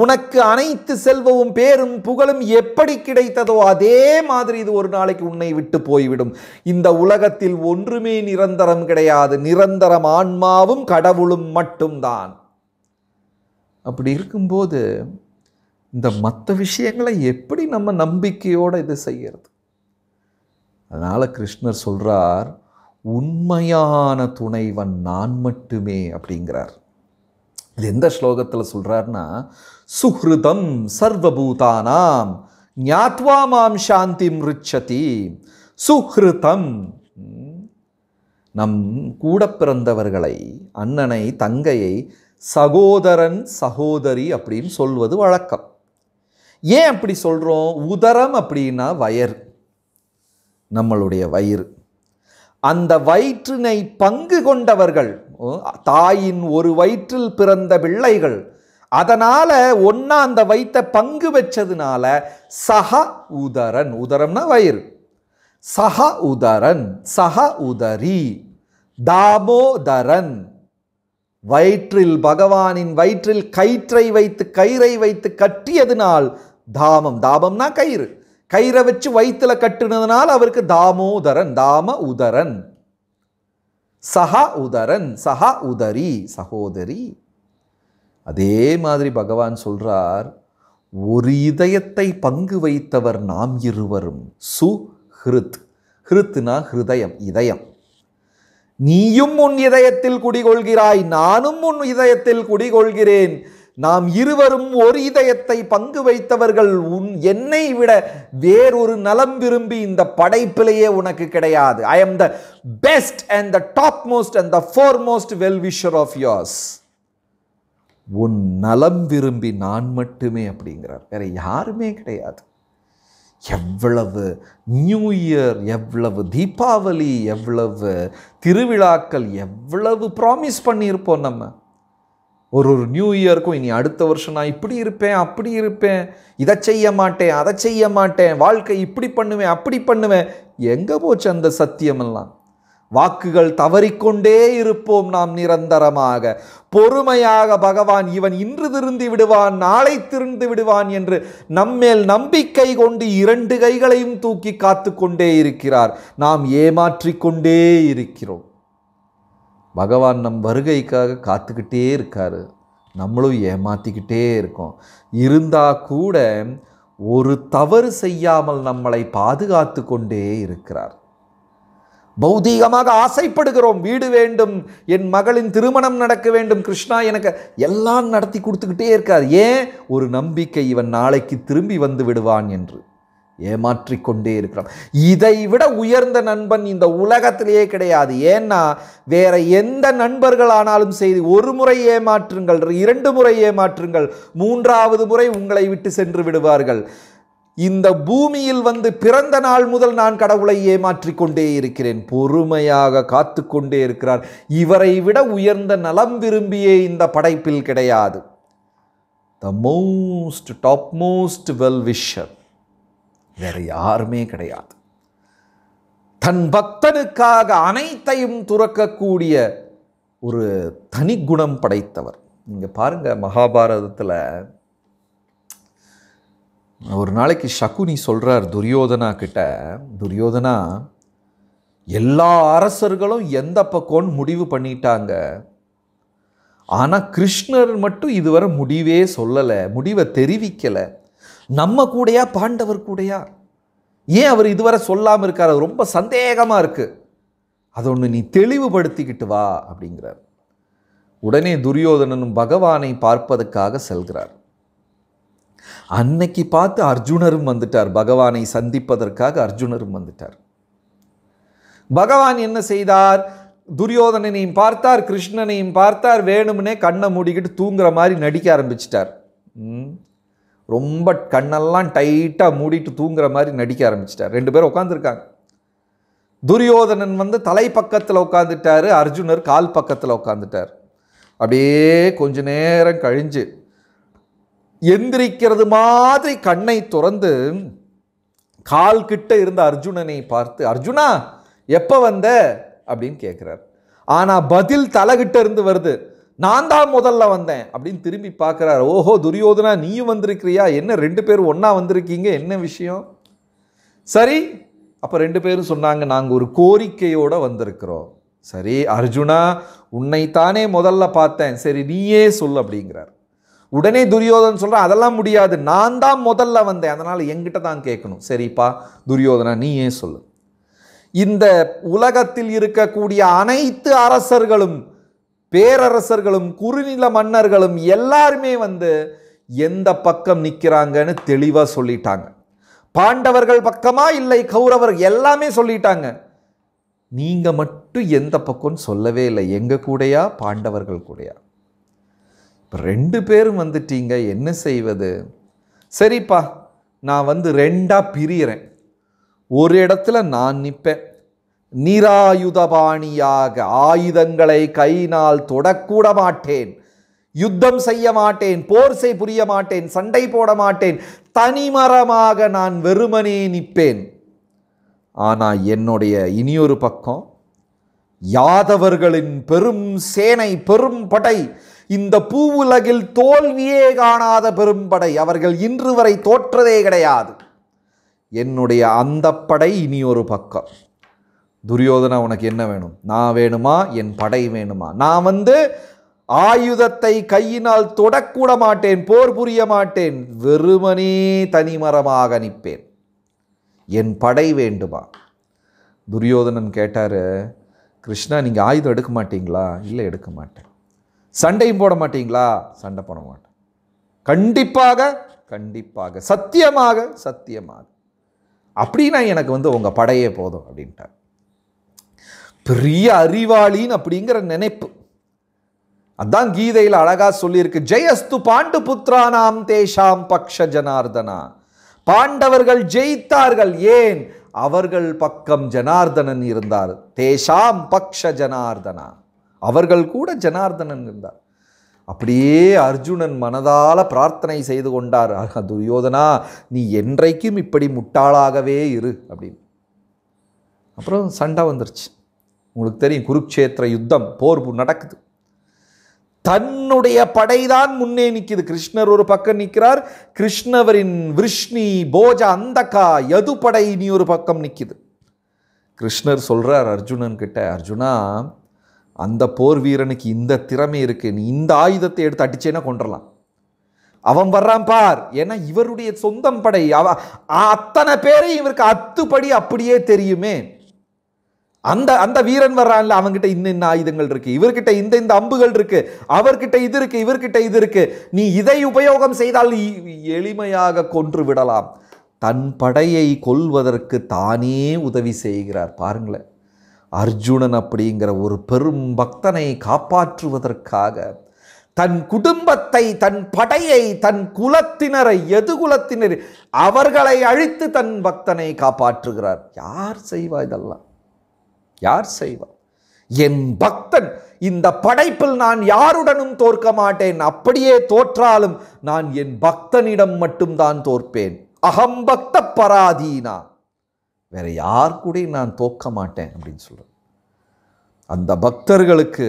உனக்கு அனைத்து செல்வமும் பேரும் புகழும் எப்படி கிடைத்ததோ அதே மாதிரி இது ஒரு நாளைக்கு உன்னை விட்டு போய்விடும் இந்த உலகத்தில் ஒன்றுமே நிரந்தரம் கிடையாது நிரந்தரம் ஆன்மாவும் கடவுளும் மட்டும்தான் அப்படி இருக்கும்போது இந்த மற்ற விஷயங்களை எப்படி நம்ம நம்பிக்கையோடு இது செய்கிறது அதனால் கிருஷ்ணர் சொல்கிறார் உண்மையான துணைவன் நான் மட்டுமே அப்படிங்கிறார் இது எந்த ஸ்லோகத்தில் சொல்கிறார்னா சுஹ்ருதம் சர்வபூதானாம் ஞாத்வா மாம் சாந்தி மிருச்சதி சுஹ்ருதம் நம் கூட பிறந்தவர்களை அண்ணனை தங்கையை சகோதரன் சகோதரி அப்படின்னு சொல்வது வழக்கம் ஏன் அப்படி சொல்கிறோம் உதரம் அப்படின்னா வயர் நம்மளுடைய வயிறு அந்த வயிற்றினை பங்கு கொண்டவர்கள் தாயின் ஒரு வயிற்றில் பிறந்த பிள்ளைகள் அதனால் ஒன்றா அந்த வயிற்றை பங்கு வச்சதுனால சக உதரன் உதரம்னா வயிறு சக உதரன் சக உதரி தாமோதரன் வயிற்றில் பகவானின் வயிற்றில் கயிற்றை வைத்து கயிறை வைத்து கட்டியதுனால் தாமம் தாபம்னா கயிறு கயிறை வச்சு வயிற்றுல கட்டுனதுனால அவருக்கு தாமோதரன் தாம உதரன் சஹா உதரன் சஹா உதரி சகோதரி அதே மாதிரி பகவான் சொல்றார் ஒரு இதயத்தை பங்கு வைத்தவர் நாம் இருவரும் சு ஹிருத் ஹிருத்னா ஹிருதயம் இதயம் நீயும் உன் இதயத்தில் குடிகொள்கிறாய் நானும் உன் இதயத்தில் குடிகொள்கிறேன் நாம் இருவரும் ஒரு இதயத்தை பங்கு வைத்தவர்கள் உன் என்னை விட வேறொரு நலம் விரும்பி இந்த படைப்பிலேயே உனக்கு கிடையாது I am the best and the topmost and the foremost well wisher of yours உன் நலம் விரும்பி நான் மட்டுமே அப்படிங்கிறார் வேற யாருமே கிடையாது எவ்வளவு நியூ இயர் எவ்வளவு தீபாவளி எவ்வளவு திருவிழாக்கள் எவ்வளவு ப்ராமிஸ் பண்ணியிருப்போம் நம்ம ஒரு ஒரு நியூ இயருக்கும் இனி அடுத்த வருஷம் நான் இப்படி இருப்பேன் அப்படி இருப்பேன் இதை செய்ய மாட்டேன் அதை செய்ய மாட்டேன் வாழ்க்கை இப்படி பண்ணுவேன் அப்படி பண்ணுவேன் எங்கே போச்சு அந்த சத்தியமெல்லாம் வாக்குகள் தவறிக்கொண்டே இருப்போம் நாம் நிரந்தரமாக பொறுமையாக பகவான் இவன் இன்று திருந்து விடுவான் நாளை திருந்து விடுவான் என்று நம்மேல் நம்பிக்கை கொண்டு இரண்டு கைகளையும் தூக்கி காத்து கொண்டே இருக்கிறார் நாம் ஏமாற்றிக்கொண்டே இருக்கிறோம் பகவான் நம் வருகைக்காக காத்துக்கிட்டே இருக்கார் நம்மளும் ஏமாற்றிக்கிட்டே இருக்கோம் இருந்தால் கூட ஒரு தவறு செய்யாமல் நம்மளை பாதுகாத்து கொண்டே இருக்கிறார் பௌதீகமாக ஆசைப்படுகிறோம் வீடு வேண்டும் என் மகளின் திருமணம் நடக்க வேண்டும் கிருஷ்ணா எனக்கு எல்லாம் நடத்தி கொடுத்துக்கிட்டே இருக்கார் ஏன் ஒரு நம்பிக்கை இவன் நாளைக்கு திரும்பி வந்து விடுவான் என்று ஏமாற்றிக் கொண்டே இருக்கிறோம் விட உயர்ந்த நண்பன் இந்த உலகத்திலேயே கிடையாது ஏன்னா வேற எந்த நண்பர்களானாலும் செய்து ஒரு முறை ஏமாற்றுங்கள் இரண்டு முறை ஏமாற்றுங்கள் மூன்றாவது முறை உங்களை விட்டு சென்று விடுவார்கள் இந்த பூமியில் வந்து பிறந்த நாள் முதல் நான் கடவுளை ஏமாற்றிக் கொண்டே இருக்கிறேன் பொறுமையாக காத்து கொண்டே இருக்கிறார் இவரை விட உயர்ந்த நலம் விரும்பியே இந்த படைப்பில் கிடையாது the most topmost well wisher வேறு யாருமே கிடையாது தன் பக்தனுக்காக அனைத்தையும் துறக்கக்கூடிய ஒரு தனி குணம் படைத்தவர் நீங்கள் பாருங்கள் மகாபாரதத்தில் ஒரு நாளைக்கு சகுனி சொல்கிறார் துரியோதனா கிட்ட துரியோதனா எல்லா அரசர்களும் எந்த பக்கம்னு முடிவு பண்ணிட்டாங்க ஆனால் கிருஷ்ணர் மட்டும் இதுவரை முடிவே சொல்லலை முடிவை தெரிவிக்கலை நம்ம கூடையா பாண்டவர் கூடையா ஏன் அவர் இதுவரை சொல்லாமல் இருக்கார் ரொம்ப சந்தேகமாக இருக்குது அது ஒன்று நீ தெளிவுபடுத்திக்கிட்டு வா அப்படிங்கிறார் உடனே துரியோதனனும் பகவானை பார்ப்பதற்காக செல்கிறார் அன்னைக்கு பார்த்து அர்ஜுனரும் வந்துட்டார் பகவானை சந்திப்பதற்காக அர்ஜுனரும் வந்துட்டார் பகவான் என்ன செய்தார் துரியோதனனையும் பார்த்தார் கிருஷ்ணனையும் பார்த்தார் வேணும்னே கண்ணை மூடிக்கிட்டு தூங்குற மாதிரி நடிக்க ஆரம்பிச்சிட்டார் ரொம்ப கண்ணெல்லாம் டைட்டாக மூடிட்டு தூங்குற மாதிரி நடிக்க ஆரம்பிச்சிட்டார் ரெண்டு பேரும் உட்காந்துருக்காங்க துரியோதனன் வந்து தலை பக்கத்தில் உட்காந்துட்டார் அர்ஜுனர் கால் பக்கத்தில் உட்காந்துட்டார் அப்படியே கொஞ்ச நேரம் கழிஞ்சு எந்திரிக்கிறது மாதிரி கண்ணை துறந்து கால் கிட்ட இருந்த அர்ஜுனனை பார்த்து அர்ஜுனா எப்போ வந்த அப்படின்னு கேட்குறார் ஆனால் பதில் தலைகிட்ட இருந்து வருது நான் தான் முதல்ல வந்தேன் அப்படின்னு திரும்பி பார்க்குறாரு ஓஹோ துரியோதனா நீயும் வந்திருக்கிறியா என்ன ரெண்டு பேரும் ஒன்றா வந்திருக்கீங்க என்ன விஷயம் சரி அப்போ ரெண்டு பேரும் சொன்னாங்க நாங்கள் ஒரு கோரிக்கையோடு வந்திருக்கிறோம் சரி அர்ஜுனா உன்னைத்தானே முதல்ல பார்த்தேன் சரி நீயே சொல் அப்படிங்கிறார் உடனே துரியோதன் சொல்கிறான் அதெல்லாம் முடியாது நான் தான் முதல்ல வந்தேன் அதனால் எங்கிட்ட தான் கேட்கணும் சரிப்பா துரியோதனா நீயே சொல்லு இந்த உலகத்தில் இருக்கக்கூடிய அனைத்து அரசர்களும் பேரரசர்களும் குறுநில மன்னர்களும் எல்லாருமே வந்து எந்த பக்கம் நிற்கிறாங்கன்னு தெளிவாக சொல்லிட்டாங்க பாண்டவர்கள் பக்கமா இல்லை கௌரவர் எல்லாமே சொல்லிட்டாங்க நீங்கள் மட்டும் எந்த பக்கம்னு சொல்லவே இல்லை எங்கள் கூடையா பாண்டவர்கள் கூடையா இப்போ ரெண்டு பேரும் வந்துட்டீங்க என்ன செய்வது சரிப்பா நான் வந்து ரெண்டாக பிரியறேன் ஒரு இடத்துல நான் நிற்பேன் நிராயுதபாணியாக ஆயுதங்களை கையினால் தொடக்கூட மாட்டேன் யுத்தம் செய்ய மாட்டேன் போர்சை புரிய மாட்டேன் சண்டை போட மாட்டேன் தனிமரமாக நான் வெறுமனே நிற்பேன் ஆனால் என்னுடைய இனியொரு பக்கம் யாதவர்களின் பெரும் சேனை பெரும் படை இந்த பூவுலகில் தோல்வியே காணாத பெரும்படை அவர்கள் இன்று வரை தோற்றதே கிடையாது என்னுடைய அந்த படை இனி ஒரு பக்கம் துரியோதனா உனக்கு என்ன வேணும் நான் வேணுமா என் படை வேணுமா நான் வந்து ஆயுதத்தை கையினால் தொடக்கூட மாட்டேன் போர் புரிய மாட்டேன் வெறுமனே தனிமரமாக நிற்பேன் என் படை வேண்டுமா துரியோதனன் கேட்டார் கிருஷ்ணா நீங்கள் ஆயுதம் எடுக்க மாட்டீங்களா இல்லை எடுக்க மாட்டேன் சண்டையும் போட மாட்டீங்களா சண்டை போட மாட்டேன் கண்டிப்பாக கண்டிப்பாக சத்தியமாக சத்தியமாக அப்படின்னா எனக்கு வந்து உங்கள் படையே போதும் அப்படின்ட்டார் பெரிய அறிவாளின்னு அப்படிங்கிற நினைப்பு அதான் கீதையில் அழகா சொல்லியிருக்கு ஜெயஸ்து பாண்டு புத்திரானாம் தேஷாம் பக்ஷ ஜனார்தனா பாண்டவர்கள் ஜெயித்தார்கள் ஏன் அவர்கள் பக்கம் ஜனார்தனன் இருந்தார் தேஷாம் பக்ஷ ஜனார்தனா அவர்கள் கூட ஜனார்தனன் இருந்தார் அப்படியே அர்ஜுனன் மனதால பிரார்த்தனை செய்து கொண்டார் துரியோதனா நீ என்றைக்கும் இப்படி முட்டாளாகவே இரு அப்படின்னு அப்புறம் சண்டை வந்துருச்சு உங்களுக்கு தெரியும் குருக்ஷேத்திர யுத்தம் போர் நடக்குது தன்னுடைய படைதான் முன்னே நிற்கிது கிருஷ்ணர் ஒரு பக்கம் நிற்கிறார் கிருஷ்ணவரின் விருஷ்ணி போஜ அந்தகா யது படை நீ ஒரு பக்கம் நிற்கிது கிருஷ்ணர் சொல்கிறார் அர்ஜுனன் கிட்ட அர்ஜுனா அந்த போர் வீரனுக்கு இந்த திறமை இருக்கு நீ இந்த ஆயுதத்தை எடுத்து அடிச்சேன்னா கொண்டுடலாம் அவன் வர்றான் பார் ஏன்னா இவருடைய சொந்தம் படை அவ அத்தனை பேரையும் இவருக்கு அத்துப்படி அப்படியே தெரியுமே அந்த அந்த வீரன் வர்றான்ல அவன்கிட்ட இன்ன இன்ன ஆயுதங்கள் இருக்கு இவர்கிட்ட இந்த இந்த அம்புகள் இருக்கு அவர்கிட்ட இது இருக்கு இவர்கிட்ட இது இருக்கு நீ இதை உபயோகம் செய்தால் எளிமையாக கொன்று விடலாம் தன் படையை கொல்வதற்கு தானே உதவி செய்கிறார் பாருங்களேன் அர்ஜுனன் அப்படிங்கிற ஒரு பெரும் பக்தனை காப்பாற்றுவதற்காக தன் குடும்பத்தை தன் படையை தன் குலத்தினரை எது குலத்தினர் அவர்களை அழித்து தன் பக்தனை காப்பாற்றுகிறார் யார் செய்வா இதெல்லாம் யார் செய்வார் என் பக்தன் இந்த படைப்பில் நான் யாருடனும் தோற்க மாட்டேன் அப்படியே தோற்றாலும் நான் என் பக்தனிடம் மட்டும்தான் தோற்பேன் அகம்பக்த பராதீனா வேற யார் கூட நான் தோக்க மாட்டேன் அப்படின்னு சொல்கிறேன் அந்த பக்தர்களுக்கு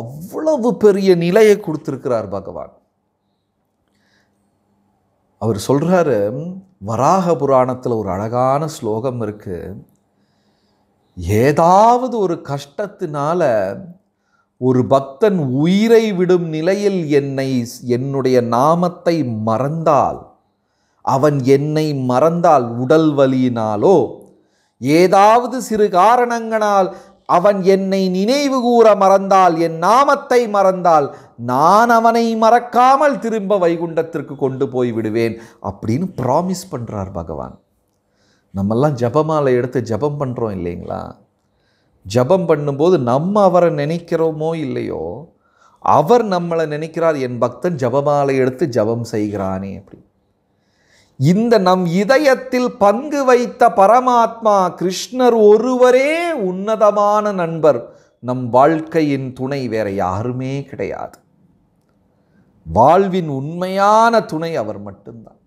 அவ்வளவு பெரிய நிலையை கொடுத்துருக்கிறார் பகவான் அவர் சொல்கிறாரு வராக புராணத்தில் ஒரு அழகான ஸ்லோகம் இருக்குது ஏதாவது ஒரு கஷ்டத்தினால ஒரு பக்தன் உயிரை விடும் நிலையில் என்னை என்னுடைய நாமத்தை மறந்தால் அவன் என்னை மறந்தால் உடல் வலியினாலோ ஏதாவது சிறு காரணங்களால் அவன் என்னை நினைவு கூற மறந்தால் என் நாமத்தை மறந்தால் நான் அவனை மறக்காமல் திரும்ப வைகுண்டத்திற்கு கொண்டு போய் விடுவேன் அப்படின்னு ப்ராமிஸ் பண்ணுறார் பகவான் நம்மெல்லாம் ஜபமாலை எடுத்து ஜபம் பண்ணுறோம் இல்லைங்களா ஜபம் பண்ணும்போது நம்ம அவரை நினைக்கிறோமோ இல்லையோ அவர் நம்மளை நினைக்கிறார் என் பக்தன் ஜபமாலை எடுத்து ஜபம் செய்கிறானே அப்படி இந்த நம் இதயத்தில் பங்கு வைத்த பரமாத்மா கிருஷ்ணர் ஒருவரே உன்னதமான நண்பர் நம் வாழ்க்கையின் துணை வேற யாருமே கிடையாது வாழ்வின் உண்மையான துணை அவர் மட்டும்தான்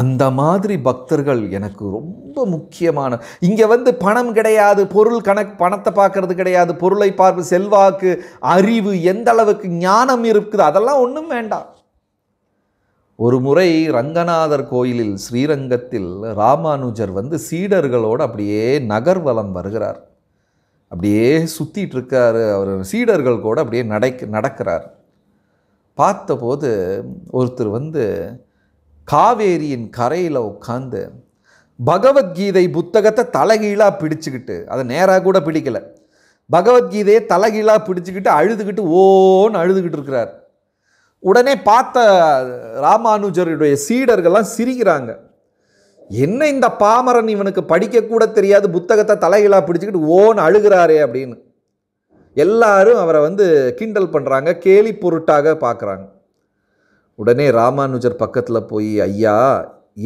அந்த மாதிரி பக்தர்கள் எனக்கு ரொம்ப முக்கியமான இங்கே வந்து பணம் கிடையாது பொருள் கணக்கு பணத்தை பார்க்கறது கிடையாது பொருளை பார்ப்பு செல்வாக்கு அறிவு எந்த அளவுக்கு ஞானம் இருக்குது அதெல்லாம் ஒன்றும் வேண்டாம் ஒரு முறை ரங்கநாதர் கோயிலில் ஸ்ரீரங்கத்தில் ராமானுஜர் வந்து சீடர்களோடு அப்படியே நகர்வலம் வருகிறார் அப்படியே சுற்றிட்டு இருக்கார் அவர் சீடர்கள் கூட அப்படியே நடை நடக்கிறார் பார்த்தபோது ஒருத்தர் வந்து காவேரியின் கரையில் உட்காந்து பகவத்கீதை புத்தகத்தை தலைகீழாக பிடிச்சிக்கிட்டு அதை நேராக கூட பிடிக்கலை பகவத்கீதையை தலைகீழாக பிடிச்சிக்கிட்டு அழுதுகிட்டு ஓன்னு அழுதுகிட்டு இருக்கிறார் உடனே பார்த்த ராமானுஜருடைய சீடர்கள்லாம் சிரிக்கிறாங்க என்ன இந்த பாமரன் இவனுக்கு படிக்கக்கூட தெரியாது புத்தகத்தை தலைகளாக பிடிச்சிக்கிட்டு ஓன்னு அழுகிறாரே அப்படின்னு எல்லாரும் அவரை வந்து கிண்டல் பண்ணுறாங்க கேலி பொருட்டாக பார்க்குறாங்க உடனே ராமானுஜர் பக்கத்தில் போய் ஐயா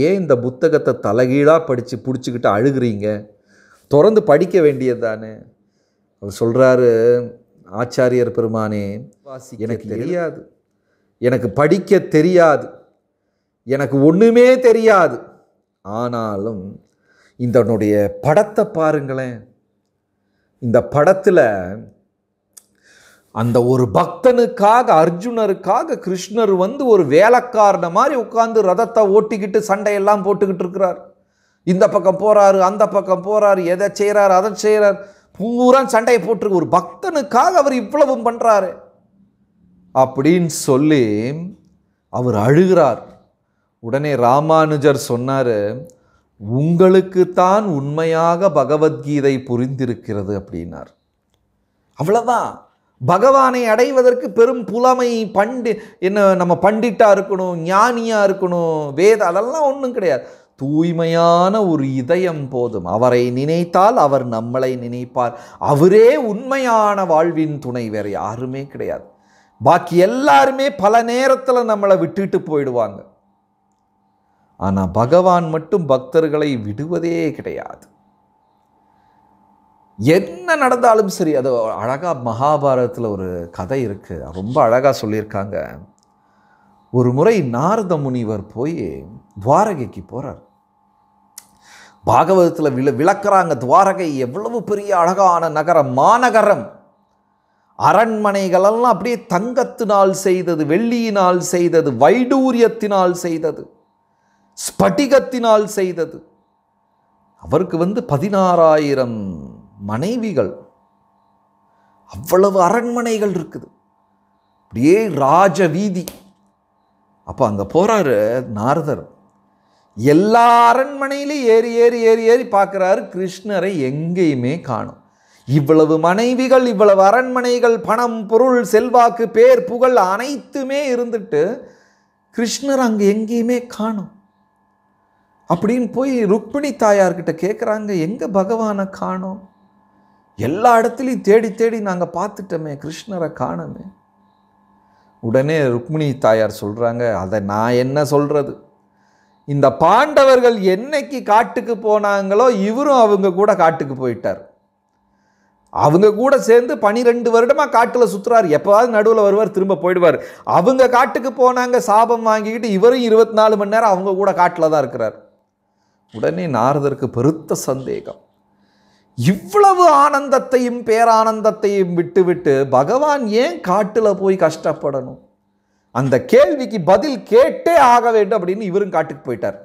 ஏன் இந்த புத்தகத்தை தலைகீழாக படித்து பிடிச்சிக்கிட்டு அழுகிறீங்க திறந்து படிக்க வேண்டியது தானே அவர் சொல்கிறாரு ஆச்சாரியர் பெருமானே எனக்கு தெரியாது எனக்கு படிக்க தெரியாது எனக்கு ஒன்றுமே தெரியாது ஆனாலும் இந்தனுடைய படத்தை பாருங்களேன் இந்த படத்தில் அந்த ஒரு பக்தனுக்காக அர்ஜுனருக்காக கிருஷ்ணர் வந்து ஒரு வேலைக்காரன மாதிரி உட்காந்து ரதத்தை ஓட்டிக்கிட்டு சண்டையெல்லாம் போட்டுக்கிட்டு இருக்கிறார் இந்த பக்கம் போகிறாரு அந்த பக்கம் போகிறாரு எதை செய்கிறார் அதை செய்கிறார் பூரா சண்டையை போட்டு ஒரு பக்தனுக்காக அவர் இவ்வளவும் பண்ணுறாரு அப்படின்னு சொல்லி அவர் அழுகிறார் உடனே ராமானுஜர் சொன்னார் உங்களுக்குத்தான் உண்மையாக பகவத்கீதை புரிந்திருக்கிறது அப்படின்னார் அவ்வளோதான் பகவானை அடைவதற்கு பெரும் புலமை பண்டி என்ன நம்ம பண்டிட்டாக இருக்கணும் ஞானியாக இருக்கணும் வேத அதெல்லாம் ஒன்றும் கிடையாது தூய்மையான ஒரு இதயம் போதும் அவரை நினைத்தால் அவர் நம்மளை நினைப்பார் அவரே உண்மையான வாழ்வின் துணை வேறு யாருமே கிடையாது பாக்கி எல்லாருமே பல நேரத்தில் நம்மளை விட்டுட்டு போயிடுவாங்க ஆனால் பகவான் மட்டும் பக்தர்களை விடுவதே கிடையாது என்ன நடந்தாலும் சரி அது அழகாக மகாபாரதத்தில் ஒரு கதை இருக்குது ரொம்ப அழகாக சொல்லியிருக்காங்க ஒரு முறை நாரத முனிவர் போய் துவாரகைக்கு போகிறார் பாகவதத்தில் வில விளக்குறாங்க துவாரகை எவ்வளவு பெரிய அழகான நகரம் மாநகரம் அரண்மனைகளெல்லாம் அப்படியே தங்கத்தினால் செய்தது வெள்ளியினால் செய்தது வைடூரியத்தினால் செய்தது ஸ்பட்டிகத்தினால் செய்தது அவருக்கு வந்து பதினாறாயிரம் மனைவிகள் அவ்வளவு அரண்மனைகள் இருக்குது அப்படியே ராஜ வீதி அப்போ அங்கே போகிறாரு நாரதர் எல்லா அரண்மனையிலையும் ஏறி ஏறி ஏறி ஏறி பார்க்குறாரு கிருஷ்ணரை எங்கேயுமே காணும் இவ்வளவு மனைவிகள் இவ்வளவு அரண்மனைகள் பணம் பொருள் செல்வாக்கு பேர் புகழ் அனைத்துமே இருந்துட்டு கிருஷ்ணர் அங்கே எங்கேயுமே காணும் அப்படின்னு போய் ருக்மிணி தாயார்கிட்ட கேட்குறாங்க எங்கே பகவானை காணும் எல்லா இடத்துலையும் தேடி தேடி நாங்கள் பார்த்துட்டோமே கிருஷ்ணரை காணமே உடனே ருக்மிணி தாயார் சொல்கிறாங்க அதை நான் என்ன சொல்கிறது இந்த பாண்டவர்கள் என்னைக்கு காட்டுக்கு போனாங்களோ இவரும் அவங்க கூட காட்டுக்கு போயிட்டார் அவங்க கூட சேர்ந்து பனிரெண்டு வருடமாக காட்டில் சுற்றுறார் எப்போவாது நடுவில் வருவார் திரும்ப போயிடுவார் அவங்க காட்டுக்கு போனாங்க சாபம் வாங்கிக்கிட்டு இவரும் இருபத்தி நாலு மணி நேரம் அவங்க கூட காட்டில் தான் இருக்கிறார் உடனே நாரதருக்கு பெருத்த சந்தேகம் இவ்வளவு ஆனந்தத்தையும் பேரானந்தத்தையும் விட்டுவிட்டு பகவான் ஏன் காட்டில் போய் கஷ்டப்படணும் அந்த கேள்விக்கு பதில் கேட்டே ஆக வேண்டும் அப்படின்னு இவரும் காட்டுக்கு போயிட்டார்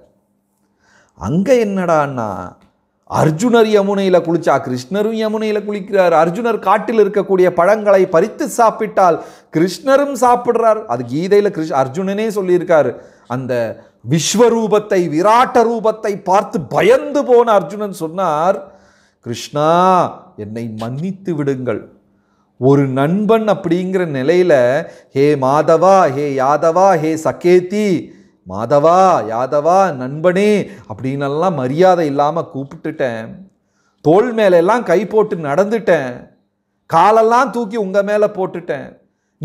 அங்கே என்னடான்னா அர்ஜுனர் யமுனையில் குளிச்சா கிருஷ்ணரும் யமுனையில் குளிக்கிறார் அர்ஜுனர் காட்டில் இருக்கக்கூடிய பழங்களை பறித்து சாப்பிட்டால் கிருஷ்ணரும் சாப்பிட்றார் அது கீதையில் கிருஷ் அர்ஜுனனே சொல்லியிருக்காரு அந்த விஸ்வரூபத்தை விராட்ட ரூபத்தை பார்த்து பயந்து போன அர்ஜுனன் சொன்னார் கிருஷ்ணா என்னை மன்னித்து விடுங்கள் ஒரு நண்பன் அப்படிங்கிற நிலையில் ஹே மாதவா ஹே யாதவா ஹே சகேத்தி மாதவா யாதவா நண்பனே அப்படின்னெல்லாம் மரியாதை இல்லாமல் கூப்பிட்டுட்டேன் தோல் மேலெல்லாம் கை போட்டு நடந்துட்டேன் காலெல்லாம் தூக்கி உங்கள் மேலே போட்டுட்டேன்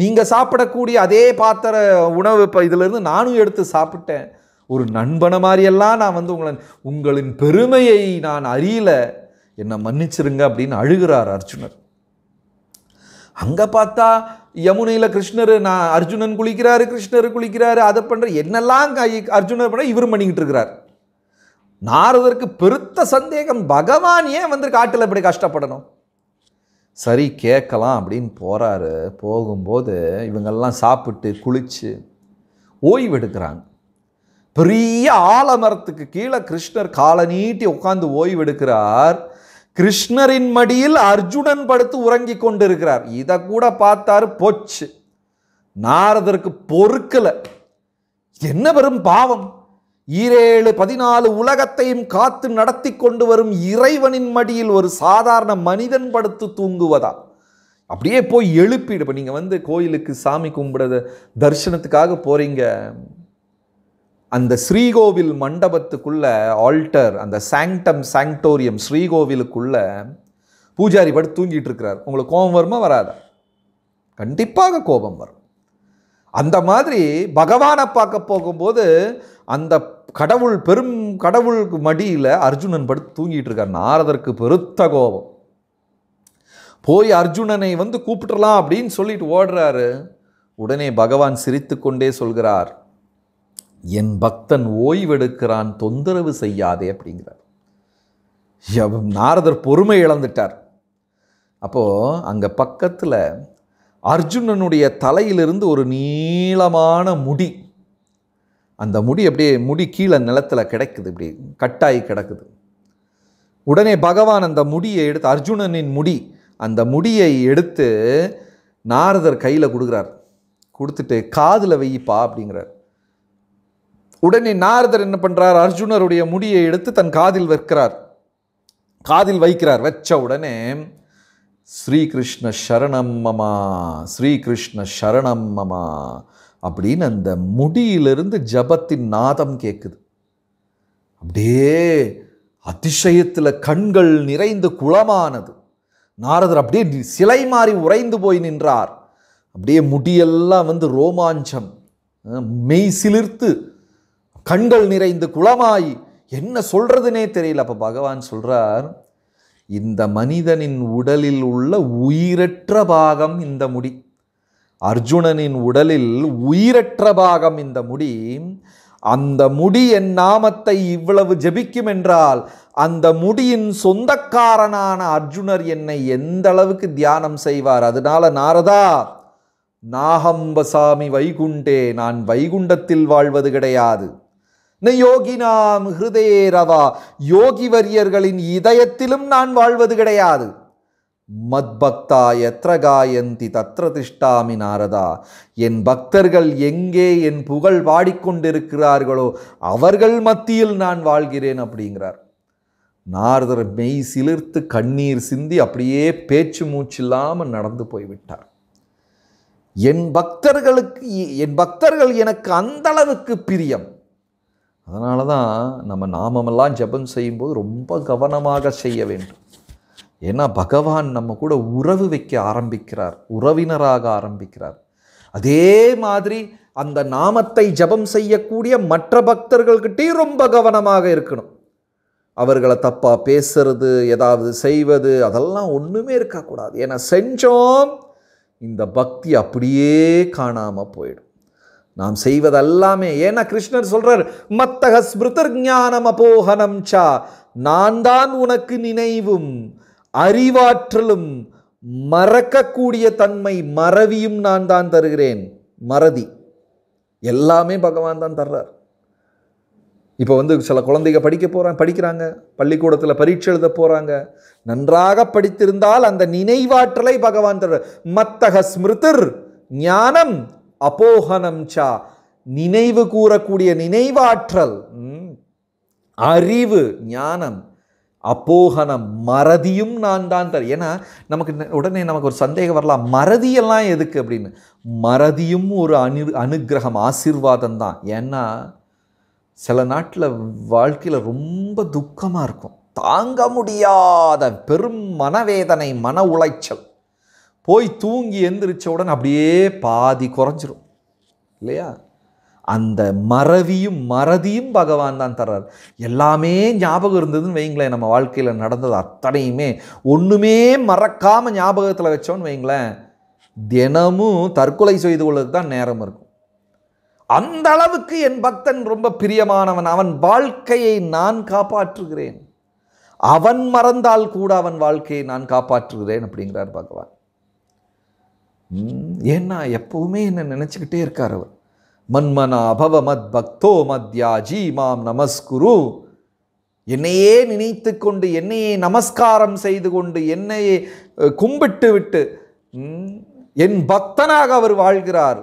நீங்கள் சாப்பிடக்கூடிய அதே பாத்திர உணவு இப்போ இதிலேருந்து நானும் எடுத்து சாப்பிட்டேன் ஒரு நண்பனை மாதிரியெல்லாம் நான் வந்து உங்களை உங்களின் பெருமையை நான் அறியலை என்னை மன்னிச்சிருங்க அப்படின்னு அழுகிறார் அர்ஜுனர் அங்கே பார்த்தா யமுனையில் கிருஷ்ணர் நான் அர்ஜுனன் குளிக்கிறாரு கிருஷ்ணர் குளிக்கிறாரு அதை பண்ணுற என்னெல்லாம் அர்ஜுனர் பண்ண இவர் பண்ணிக்கிட்டு இருக்கிறார் நாரதற்கு பெருத்த சந்தேகம் பகவான் ஏன் வந்து காட்டில் இப்படி கஷ்டப்படணும் சரி கேட்கலாம் அப்படின்னு போகிறாரு போகும்போது இவங்கெல்லாம் சாப்பிட்டு குளித்து ஓய்வு எடுக்கிறாங்க பெரிய ஆலமரத்துக்கு கீழே கிருஷ்ணர் காலை நீட்டி உட்காந்து ஓய்வெடுக்கிறார் கிருஷ்ணரின் மடியில் அர்ஜுனன் படுத்து உறங்கி கொண்டிருக்கிறார் இதை கூட பார்த்தாரு போச்சு நாரதருக்கு பொறுக்கலை என்ன வரும் பாவம் ஈரேழு பதினாலு உலகத்தையும் காத்து நடத்தி கொண்டு வரும் இறைவனின் மடியில் ஒரு சாதாரண மனிதன் படுத்து தூங்குவதா அப்படியே போய் எழுப்பிடுப்ப நீங்கள் வந்து கோயிலுக்கு சாமி கும்பிடுறது தரிசனத்துக்காக போகிறீங்க அந்த ஸ்ரீகோவில் மண்டபத்துக்குள்ள ஆல்டர் அந்த சாங்டம் சாங்டோரியம் ஸ்ரீகோவிலுக்குள்ள பூஜாரி படு தூங்கிட்டு இருக்கிறார் உங்களுக்கு கோபம் வருமா வராதா கண்டிப்பாக கோபம் வரும் அந்த மாதிரி பகவானை பார்க்க போகும்போது அந்த கடவுள் பெரும் கடவுள் மடியில் அர்ஜுனன் படுத்து தூங்கிட்டு இருக்கார் நாரதற்கு பெருத்த கோபம் போய் அர்ஜுனனை வந்து கூப்பிட்டுலாம் அப்படின்னு சொல்லிட்டு ஓடுறாரு உடனே பகவான் சிரித்து கொண்டே சொல்கிறார் என் பக்தன் ஓய்வெடுக்கிறான் தொந்தரவு செய்யாதே அப்படிங்கிறார் நாரதர் பொறுமை இழந்துட்டார் அப்போது அங்கே பக்கத்தில் அர்ஜுனனுடைய தலையிலிருந்து ஒரு நீளமான முடி அந்த முடி அப்படியே முடி கீழே நிலத்தில் கிடைக்குது இப்படி கட்டாயி கிடக்குது உடனே பகவான் அந்த முடியை எடுத்து அர்ஜுனனின் முடி அந்த முடியை எடுத்து நாரதர் கையில் கொடுக்குறார் கொடுத்துட்டு காதில் வையிப்பா அப்படிங்கிறார் உடனே நாரதர் என்ன பண்ணுறார் அர்ஜுனருடைய முடியை எடுத்து தன் காதில் வைக்கிறார் காதில் வைக்கிறார் வச்ச உடனே ஸ்ரீகிருஷ்ண சரணம் மமா ஸ்ரீகிருஷ்ண சரணம்மமா அப்படின்னு அந்த முடியிலிருந்து ஜபத்தின் நாதம் கேட்குது அப்படியே அதிசயத்தில் கண்கள் நிறைந்து குளமானது நாரதர் அப்படியே சிலை மாறி உறைந்து போய் நின்றார் அப்படியே முடியெல்லாம் வந்து ரோமாஞ்சம் மெய் சிலிர்த்து கண்கள் நிறைந்து குளமாய் என்ன சொல்கிறதுனே தெரியல அப்போ பகவான் சொல்கிறார் இந்த மனிதனின் உடலில் உள்ள உயிரற்ற பாகம் இந்த முடி அர்ஜுனனின் உடலில் உயிரற்ற பாகம் இந்த முடி அந்த முடி என் நாமத்தை இவ்வளவு ஜபிக்கும் என்றால் அந்த முடியின் சொந்தக்காரனான அர்ஜுனர் என்னை எந்த அளவுக்கு தியானம் செய்வார் அதனால நாரதா நாகம்பசாமி வைகுண்டே நான் வைகுண்டத்தில் வாழ்வது கிடையாது யோகினாம் ஹிருதேரவா வரியர்களின் இதயத்திலும் நான் வாழ்வது கிடையாது மத்பக்தா எத்திர காயந்தி தத்ர திஷ்டாமி நாரதா என் பக்தர்கள் எங்கே என் புகழ் பாடிக்கொண்டிருக்கிறார்களோ அவர்கள் மத்தியில் நான் வாழ்கிறேன் அப்படிங்கிறார் நாரதர் மெய் சிலிர்த்து கண்ணீர் சிந்தி அப்படியே பேச்சு மூச்சில்லாமல் நடந்து போய்விட்டார் என் பக்தர்களுக்கு என் பக்தர்கள் எனக்கு அந்த அளவுக்கு பிரியம் அதனால தான் நம்ம நாமமெல்லாம் ஜபம் செய்யும்போது ரொம்ப கவனமாக செய்ய வேண்டும் ஏன்னா பகவான் நம்ம கூட உறவு வைக்க ஆரம்பிக்கிறார் உறவினராக ஆரம்பிக்கிறார் அதே மாதிரி அந்த நாமத்தை ஜபம் செய்யக்கூடிய மற்ற பக்தர்கள்கிட்டையும் ரொம்ப கவனமாக இருக்கணும் அவர்களை தப்பாக பேசுறது ஏதாவது செய்வது அதெல்லாம் ஒன்றுமே இருக்கக்கூடாது ஏன்னா செஞ்சோம் இந்த பக்தி அப்படியே காணாமல் போயிடும் நாம் செய்வதெல்லாமே ஏன்னா கிருஷ்ணர் சொல்கிறார் மத்தக ஸ்மிருதர் ஞானம் அபோகனம் சா நான் தான் உனக்கு நினைவும் அறிவாற்றலும் மறக்கக்கூடிய தன்மை மறவியும் நான் தான் தருகிறேன் மறதி எல்லாமே பகவான் தான் தர்றார் இப்போ வந்து சில குழந்தைங்க படிக்க போகிறாங்க படிக்கிறாங்க பள்ளிக்கூடத்தில் பரீட்சை எழுத போகிறாங்க நன்றாக படித்திருந்தால் அந்த நினைவாற்றலை பகவான் தர்றார் மத்தக ஸ்மிருதர் ஞானம் அப்போஹனம் சா நினைவு கூறக்கூடிய நினைவாற்றல் அறிவு ஞானம் அப்போகனம் மறதியும் நான் தான் தர் ஏன்னா நமக்கு உடனே நமக்கு ஒரு சந்தேகம் வரலாம் மறதியெல்லாம் எதுக்கு அப்படின்னு மறதியும் ஒரு அனு அனுகிரகம் ஆசிர்வாதம் தான் ஏன்னா சில நாட்டில் வாழ்க்கையில் ரொம்ப துக்கமாக இருக்கும் தாங்க முடியாத பெரும் மனவேதனை மன உளைச்சல் போய் தூங்கி எந்திரிச்ச உடனே அப்படியே பாதி குறைஞ்சிரும் இல்லையா அந்த மறவியும் மறதியும் பகவான் தான் தர்றார் எல்லாமே ஞாபகம் இருந்ததுன்னு வைங்களேன் நம்ம வாழ்க்கையில் நடந்தது அத்தனையுமே ஒன்றுமே மறக்காமல் ஞாபகத்தில் வச்சோன்னு வைங்களேன் தினமும் தற்கொலை செய்து கொள்வது தான் நேரம் இருக்கும் அந்த அளவுக்கு என் பக்தன் ரொம்ப பிரியமானவன் அவன் வாழ்க்கையை நான் காப்பாற்றுகிறேன் அவன் மறந்தால் கூட அவன் வாழ்க்கையை நான் காப்பாற்றுகிறேன் அப்படிங்கிறார் பகவான் ஏன்னா எப்போவுமே என்னை நினச்சிக்கிட்டே இருக்கார் அவர் மன்மனா பவ மத் பக்தோ மத்யாஜி மாம் நமஸ்குரு என்னையே நினைத்து கொண்டு என்னையே நமஸ்காரம் செய்து கொண்டு என்னையே கும்பிட்டு விட்டு என் பக்தனாக அவர் வாழ்கிறார்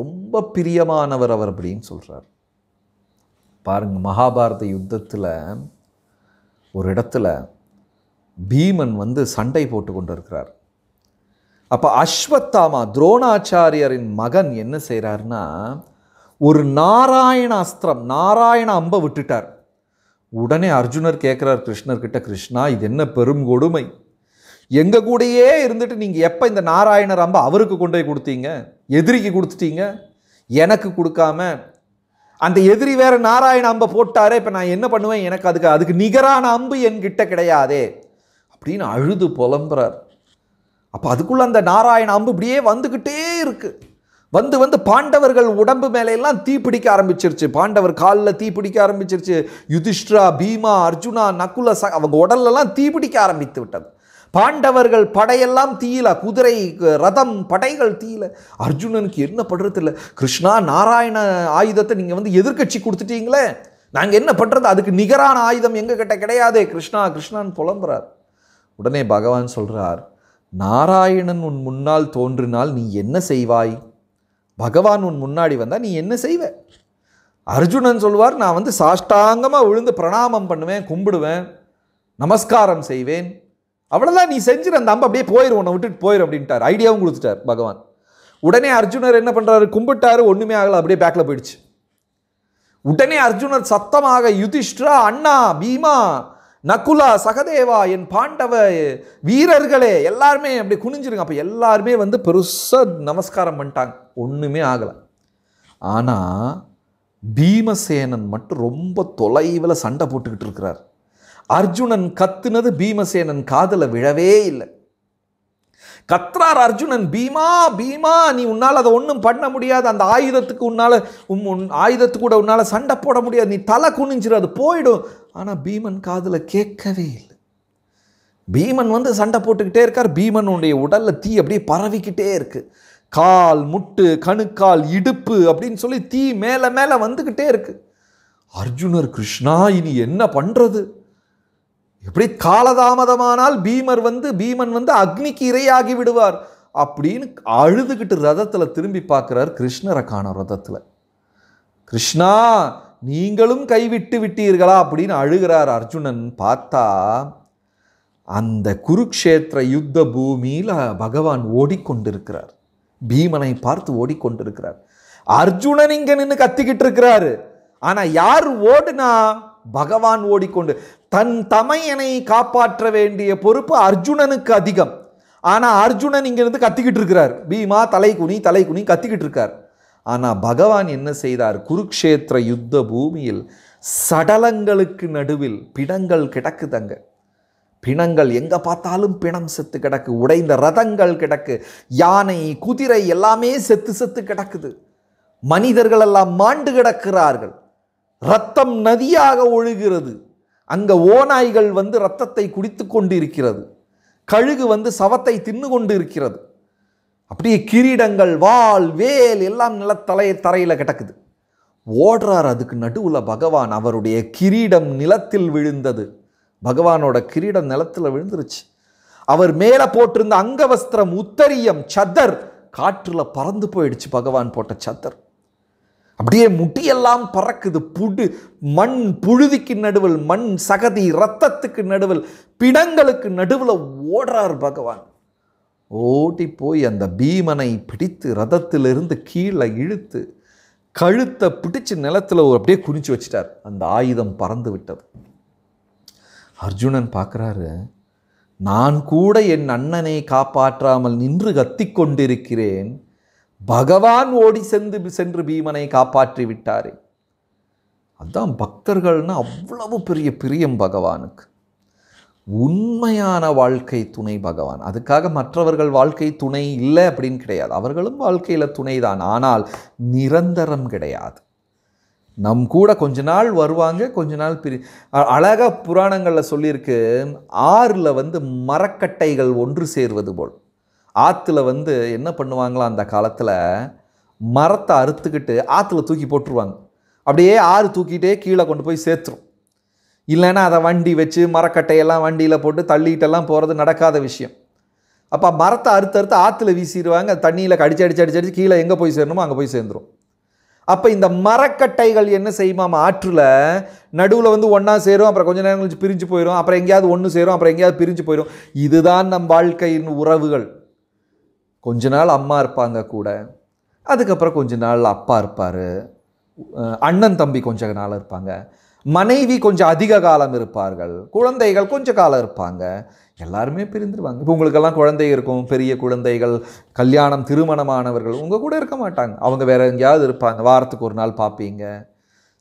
ரொம்ப பிரியமானவர் அவர் அப்படின்னு சொல்கிறார் பாருங்க மகாபாரத யுத்தத்தில் ஒரு இடத்துல பீமன் வந்து சண்டை போட்டு கொண்டு இருக்கிறார் அப்போ அஸ்வத்தாமா துரோணாச்சாரியரின் மகன் என்ன செய்கிறாருன்னா ஒரு நாராயண அஸ்திரம் நாராயண அம்பை விட்டுட்டார் உடனே அர்ஜுனர் கேட்குறார் கிருஷ்ணர்கிட்ட கிருஷ்ணா இது என்ன பெரும் கொடுமை எங்கள் கூடயே இருந்துட்டு நீங்கள் எப்போ இந்த நாராயணர் அம்பை அவருக்கு கொண்டு போய் கொடுத்தீங்க எதிரிக்கு கொடுத்துட்டீங்க எனக்கு கொடுக்காம அந்த எதிரி வேற நாராயண அம்பை போட்டாரே இப்போ நான் என்ன பண்ணுவேன் எனக்கு அதுக்கு அதுக்கு நிகரான அம்பு என்கிட்ட கிடையாதே அப்படின்னு அழுது புலம்புறார் அப்போ அதுக்குள்ளே அந்த நாராயண அம்பு இப்படியே வந்துக்கிட்டே இருக்குது வந்து வந்து பாண்டவர்கள் உடம்பு மேலையெல்லாம் தீ பிடிக்க ஆரம்பிச்சிருச்சு பாண்டவர் காலில் தீ பிடிக்க ஆரம்பிச்சிருச்சு யுதிஷ்டரா பீமா அர்ஜுனா நக்குல ச அவங்க உடல்லலாம் தீ பிடிக்க ஆரம்பித்து விட்டது பாண்டவர்கள் படையெல்லாம் தீயில குதிரை ரதம் படைகள் தீயில அர்ஜுனனுக்கு என்ன பண்ணுறது இல்லை கிருஷ்ணா நாராயண ஆயுதத்தை நீங்கள் வந்து எதிர்கட்சி கொடுத்துட்டீங்களே நாங்கள் என்ன பண்ணுறது அதுக்கு நிகரான ஆயுதம் எங்ககிட்ட கிடையாதே கிருஷ்ணா கிருஷ்ணான்னு புலம்புறார் உடனே பகவான் சொல்கிறார் நாராயணன் உன் முன்னால் தோன்றினால் நீ என்ன செய்வாய் பகவான் உன் முன்னாடி வந்தால் நீ என்ன செய்வ அர்ஜுனன் சொல்வார் நான் வந்து சாஷ்டாங்கமாக விழுந்து பிரணாமம் பண்ணுவேன் கும்பிடுவேன் நமஸ்காரம் செய்வேன் அவ்வளோதான் நீ செஞ்சுரு அந்த அம்ப அப்படியே போயிடும் உன்னை விட்டுட்டு போயிடும் அப்படின்ட்டார் ஐடியாவும் கொடுத்துட்டார் பகவான் உடனே அர்ஜுனர் என்ன பண்ணுறாரு கும்பிட்டாரு ஒன்றுமே ஆகலை அப்படியே பேக்கில் போயிடுச்சு உடனே அர்ஜுனர் சத்தமாக யுதிஷ்டரா அண்ணா பீமா நகுலா சகதேவா என் பாண்டவ வீரர்களே எல்லாருமே அப்படி குனிஞ்சிருங்க அப்போ எல்லாருமே வந்து பெருசாக நமஸ்காரம் பண்ணிட்டாங்க ஒன்றுமே ஆகலை ஆனால் பீமசேனன் மட்டும் ரொம்ப தொலைவில் சண்டை போட்டுக்கிட்டு இருக்கிறார் அர்ஜுனன் கத்துனது பீமசேனன் காதில் விழவே இல்லை கத்ரார் அர்ஜுனன் பீமா பீமா நீ உன்னால் அதை ஒன்றும் பண்ண முடியாது அந்த ஆயுதத்துக்கு உன்னால் உம் உன் ஆயுதத்துக்கூட கூட உன்னால் சண்டை போட முடியாது நீ தலை குனிஞ்சிரு அது போயிடும் ஆனால் பீமன் காதில் கேட்கவே இல்லை பீமன் வந்து சண்டை போட்டுக்கிட்டே இருக்கார் பீமனுடைய உடலில் தீ அப்படியே பரவிக்கிட்டே இருக்குது கால் முட்டு கணுக்கால் இடுப்பு அப்படின்னு சொல்லி தீ மேலே மேலே வந்துக்கிட்டே இருக்குது அர்ஜுனர் கிருஷ்ணா இனி என்ன பண்ணுறது எப்படி காலதாமதமானால் பீமர் வந்து பீமன் வந்து அக்னிக்கு இரையாகி விடுவார் அப்படின்னு அழுதுகிட்டு ரதத்தில் திரும்பி பார்க்குறார் கிருஷ்ணரை காணும் ரதத்தில் கிருஷ்ணா நீங்களும் கைவிட்டு விட்டீர்களா அப்படின்னு அழுகிறார் அர்ஜுனன் பார்த்தா அந்த குருக்ஷேத்திர யுத்த பூமியில் பகவான் ஓடிக்கொண்டிருக்கிறார் பீமனை பார்த்து ஓடிக்கொண்டிருக்கிறார் அர்ஜுனன் இங்கே நின்று கத்திக்கிட்டு இருக்கிறாரு ஆனால் யார் ஓடுனா பகவான் ஓடிக்கொண்டு தன் தமையனை காப்பாற்ற வேண்டிய பொறுப்பு அர்ஜுனனுக்கு அதிகம் ஆனால் அர்ஜுனன் இங்கிருந்து கத்திக்கிட்டு இருக்கிறார் பீமா தலை குனி தலை குனி கத்திக்கிட்டு இருக்கார் ஆனால் பகவான் என்ன செய்தார் குருக்ஷேத்திர யுத்த பூமியில் சடலங்களுக்கு நடுவில் பிணங்கள் கிடக்குதங்க பிணங்கள் எங்கே பார்த்தாலும் பிணம் செத்து கிடக்கு உடைந்த ரதங்கள் கிடக்கு யானை குதிரை எல்லாமே செத்து செத்து கிடக்குது மனிதர்களெல்லாம் மாண்டு கிடக்கிறார்கள் ரத்தம் நதியாக ஒழுகிறது அங்கே ஓநாய்கள் வந்து ரத்தத்தை குடித்து கொண்டு இருக்கிறது கழுகு வந்து சவத்தை தின்னு கொண்டு இருக்கிறது அப்படியே கிரீடங்கள் வால் வேல் எல்லாம் நல்ல தலை தரையில் கிடக்குது ஓடுறார் அதுக்கு நடுவில் பகவான் அவருடைய கிரீடம் நிலத்தில் விழுந்தது பகவானோட கிரீடம் நிலத்தில் விழுந்துருச்சு அவர் மேலே போட்டிருந்த அங்கவஸ்திரம் உத்தரியம் சதர் காற்றில் பறந்து போயிடுச்சு பகவான் போட்ட சத்தர் அப்படியே முட்டியெல்லாம் பறக்குது புடு மண் புழுதிக்கு நடுவில் மண் சகதி ரத்தத்துக்கு நடுவில் பிணங்களுக்கு நடுவில் ஓடுறார் பகவான் ஓட்டி போய் அந்த பீமனை பிடித்து ரதத்திலிருந்து கீழே இழுத்து கழுத்தை பிடிச்சு நிலத்தில் ஒரு அப்படியே குறிச்சு வச்சிட்டார் அந்த ஆயுதம் பறந்து விட்டது அர்ஜுனன் பார்க்குறாரு நான் கூட என் அண்ணனை காப்பாற்றாமல் நின்று கத்தி கொண்டிருக்கிறேன் பகவான் ஓடி சென்று சென்று பீமனை காப்பாற்றி விட்டாரே அதுதான் பக்தர்கள்னா அவ்வளவு பெரிய பிரியம் பகவானுக்கு உண்மையான வாழ்க்கை துணை பகவான் அதுக்காக மற்றவர்கள் வாழ்க்கை துணை இல்லை அப்படின்னு கிடையாது அவர்களும் வாழ்க்கையில் துணை தான் ஆனால் நிரந்தரம் கிடையாது நம் கூட கொஞ்ச நாள் வருவாங்க கொஞ்ச நாள் பிரி அழகாக புராணங்களில் சொல்லியிருக்கு ஆறில் வந்து மரக்கட்டைகள் ஒன்று சேர்வது போல் ஆற்றுல வந்து என்ன பண்ணுவாங்களோ அந்த காலத்தில் மரத்தை அறுத்துக்கிட்டு ஆற்றுல தூக்கி போட்டுருவாங்க அப்படியே ஆறு தூக்கிட்டே கீழே கொண்டு போய் சேர்த்துரும் இல்லைன்னா அதை வண்டி வச்சு மரக்கட்டையெல்லாம் வண்டியில் போட்டு தள்ளிக்கிட்டெல்லாம் போகிறது நடக்காத விஷயம் அப்போ மரத்தை அறுத்து அறுத்து ஆற்றுல வீசிடுவாங்க தண்ணியில் கடிச்சு அடிச்சு அடிச்சு அடிச்சு கீழே எங்கே போய் சேரணுமோ அங்கே போய் சேர்ந்துடும் அப்போ இந்த மரக்கட்டைகள் என்ன செய்யுமா ஆற்றில் நடுவில் வந்து ஒன்றா சேரும் அப்புறம் கொஞ்ச நேரம் கழிச்சு பிரிஞ்சு போயிடும் அப்புறம் எங்கேயாவது ஒன்று சேரும் அப்புறம் எங்கேயாவது பிரிஞ்சு போயிடும் இதுதான் நம் வாழ்க்கையின் உறவுகள் கொஞ்ச நாள் அம்மா இருப்பாங்க கூட அதுக்கப்புறம் கொஞ்ச நாள் அப்பா இருப்பார் அண்ணன் தம்பி கொஞ்ச நாள் இருப்பாங்க மனைவி கொஞ்சம் அதிக காலம் இருப்பார்கள் குழந்தைகள் கொஞ்சம் காலம் இருப்பாங்க எல்லாருமே பிரிந்துருவாங்க இப்போ உங்களுக்கெல்லாம் குழந்தை இருக்கும் பெரிய குழந்தைகள் கல்யாணம் திருமணமானவர்கள் உங்கள் கூட இருக்க மாட்டாங்க அவங்க வேறு எங்கேயாவது இருப்பாங்க வாரத்துக்கு ஒரு நாள் பார்ப்பீங்க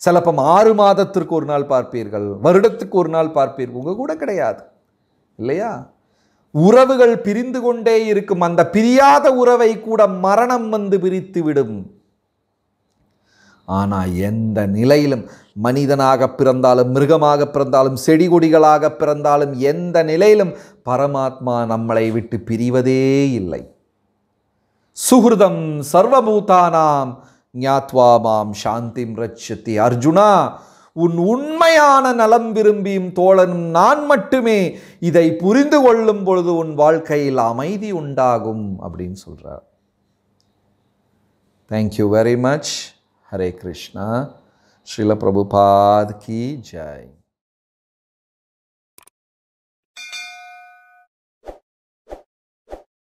சிலப்பம் ஆறு மாதத்திற்கு ஒரு நாள் பார்ப்பீர்கள் வருடத்துக்கு ஒரு நாள் பார்ப்பீர்கள் உங்கள் கூட கிடையாது இல்லையா உறவுகள் பிரிந்து கொண்டே இருக்கும் அந்த பிரியாத உறவை கூட மரணம் வந்து பிரித்து விடும் ஆனால் எந்த நிலையிலும் மனிதனாக பிறந்தாலும் மிருகமாக பிறந்தாலும் செடி பிறந்தாலும் எந்த நிலையிலும் பரமாத்மா நம்மளை விட்டு பிரிவதே இல்லை சுகிருதம் சர்வபூதானாம் ஞாத்வாமாம் சாந்திம் ரட்சத்தி அர்ஜுனா உன் உண்மையான நலம் விரும்பியும் தோழனும் நான் மட்டுமே இதை புரிந்து கொள்ளும் பொழுது உன் வாழ்க்கையில் அமைதி உண்டாகும் அப்படின்னு சொல்கிறார் thank you very much Hare Krishna Srila Prabhupad கி ஜாய்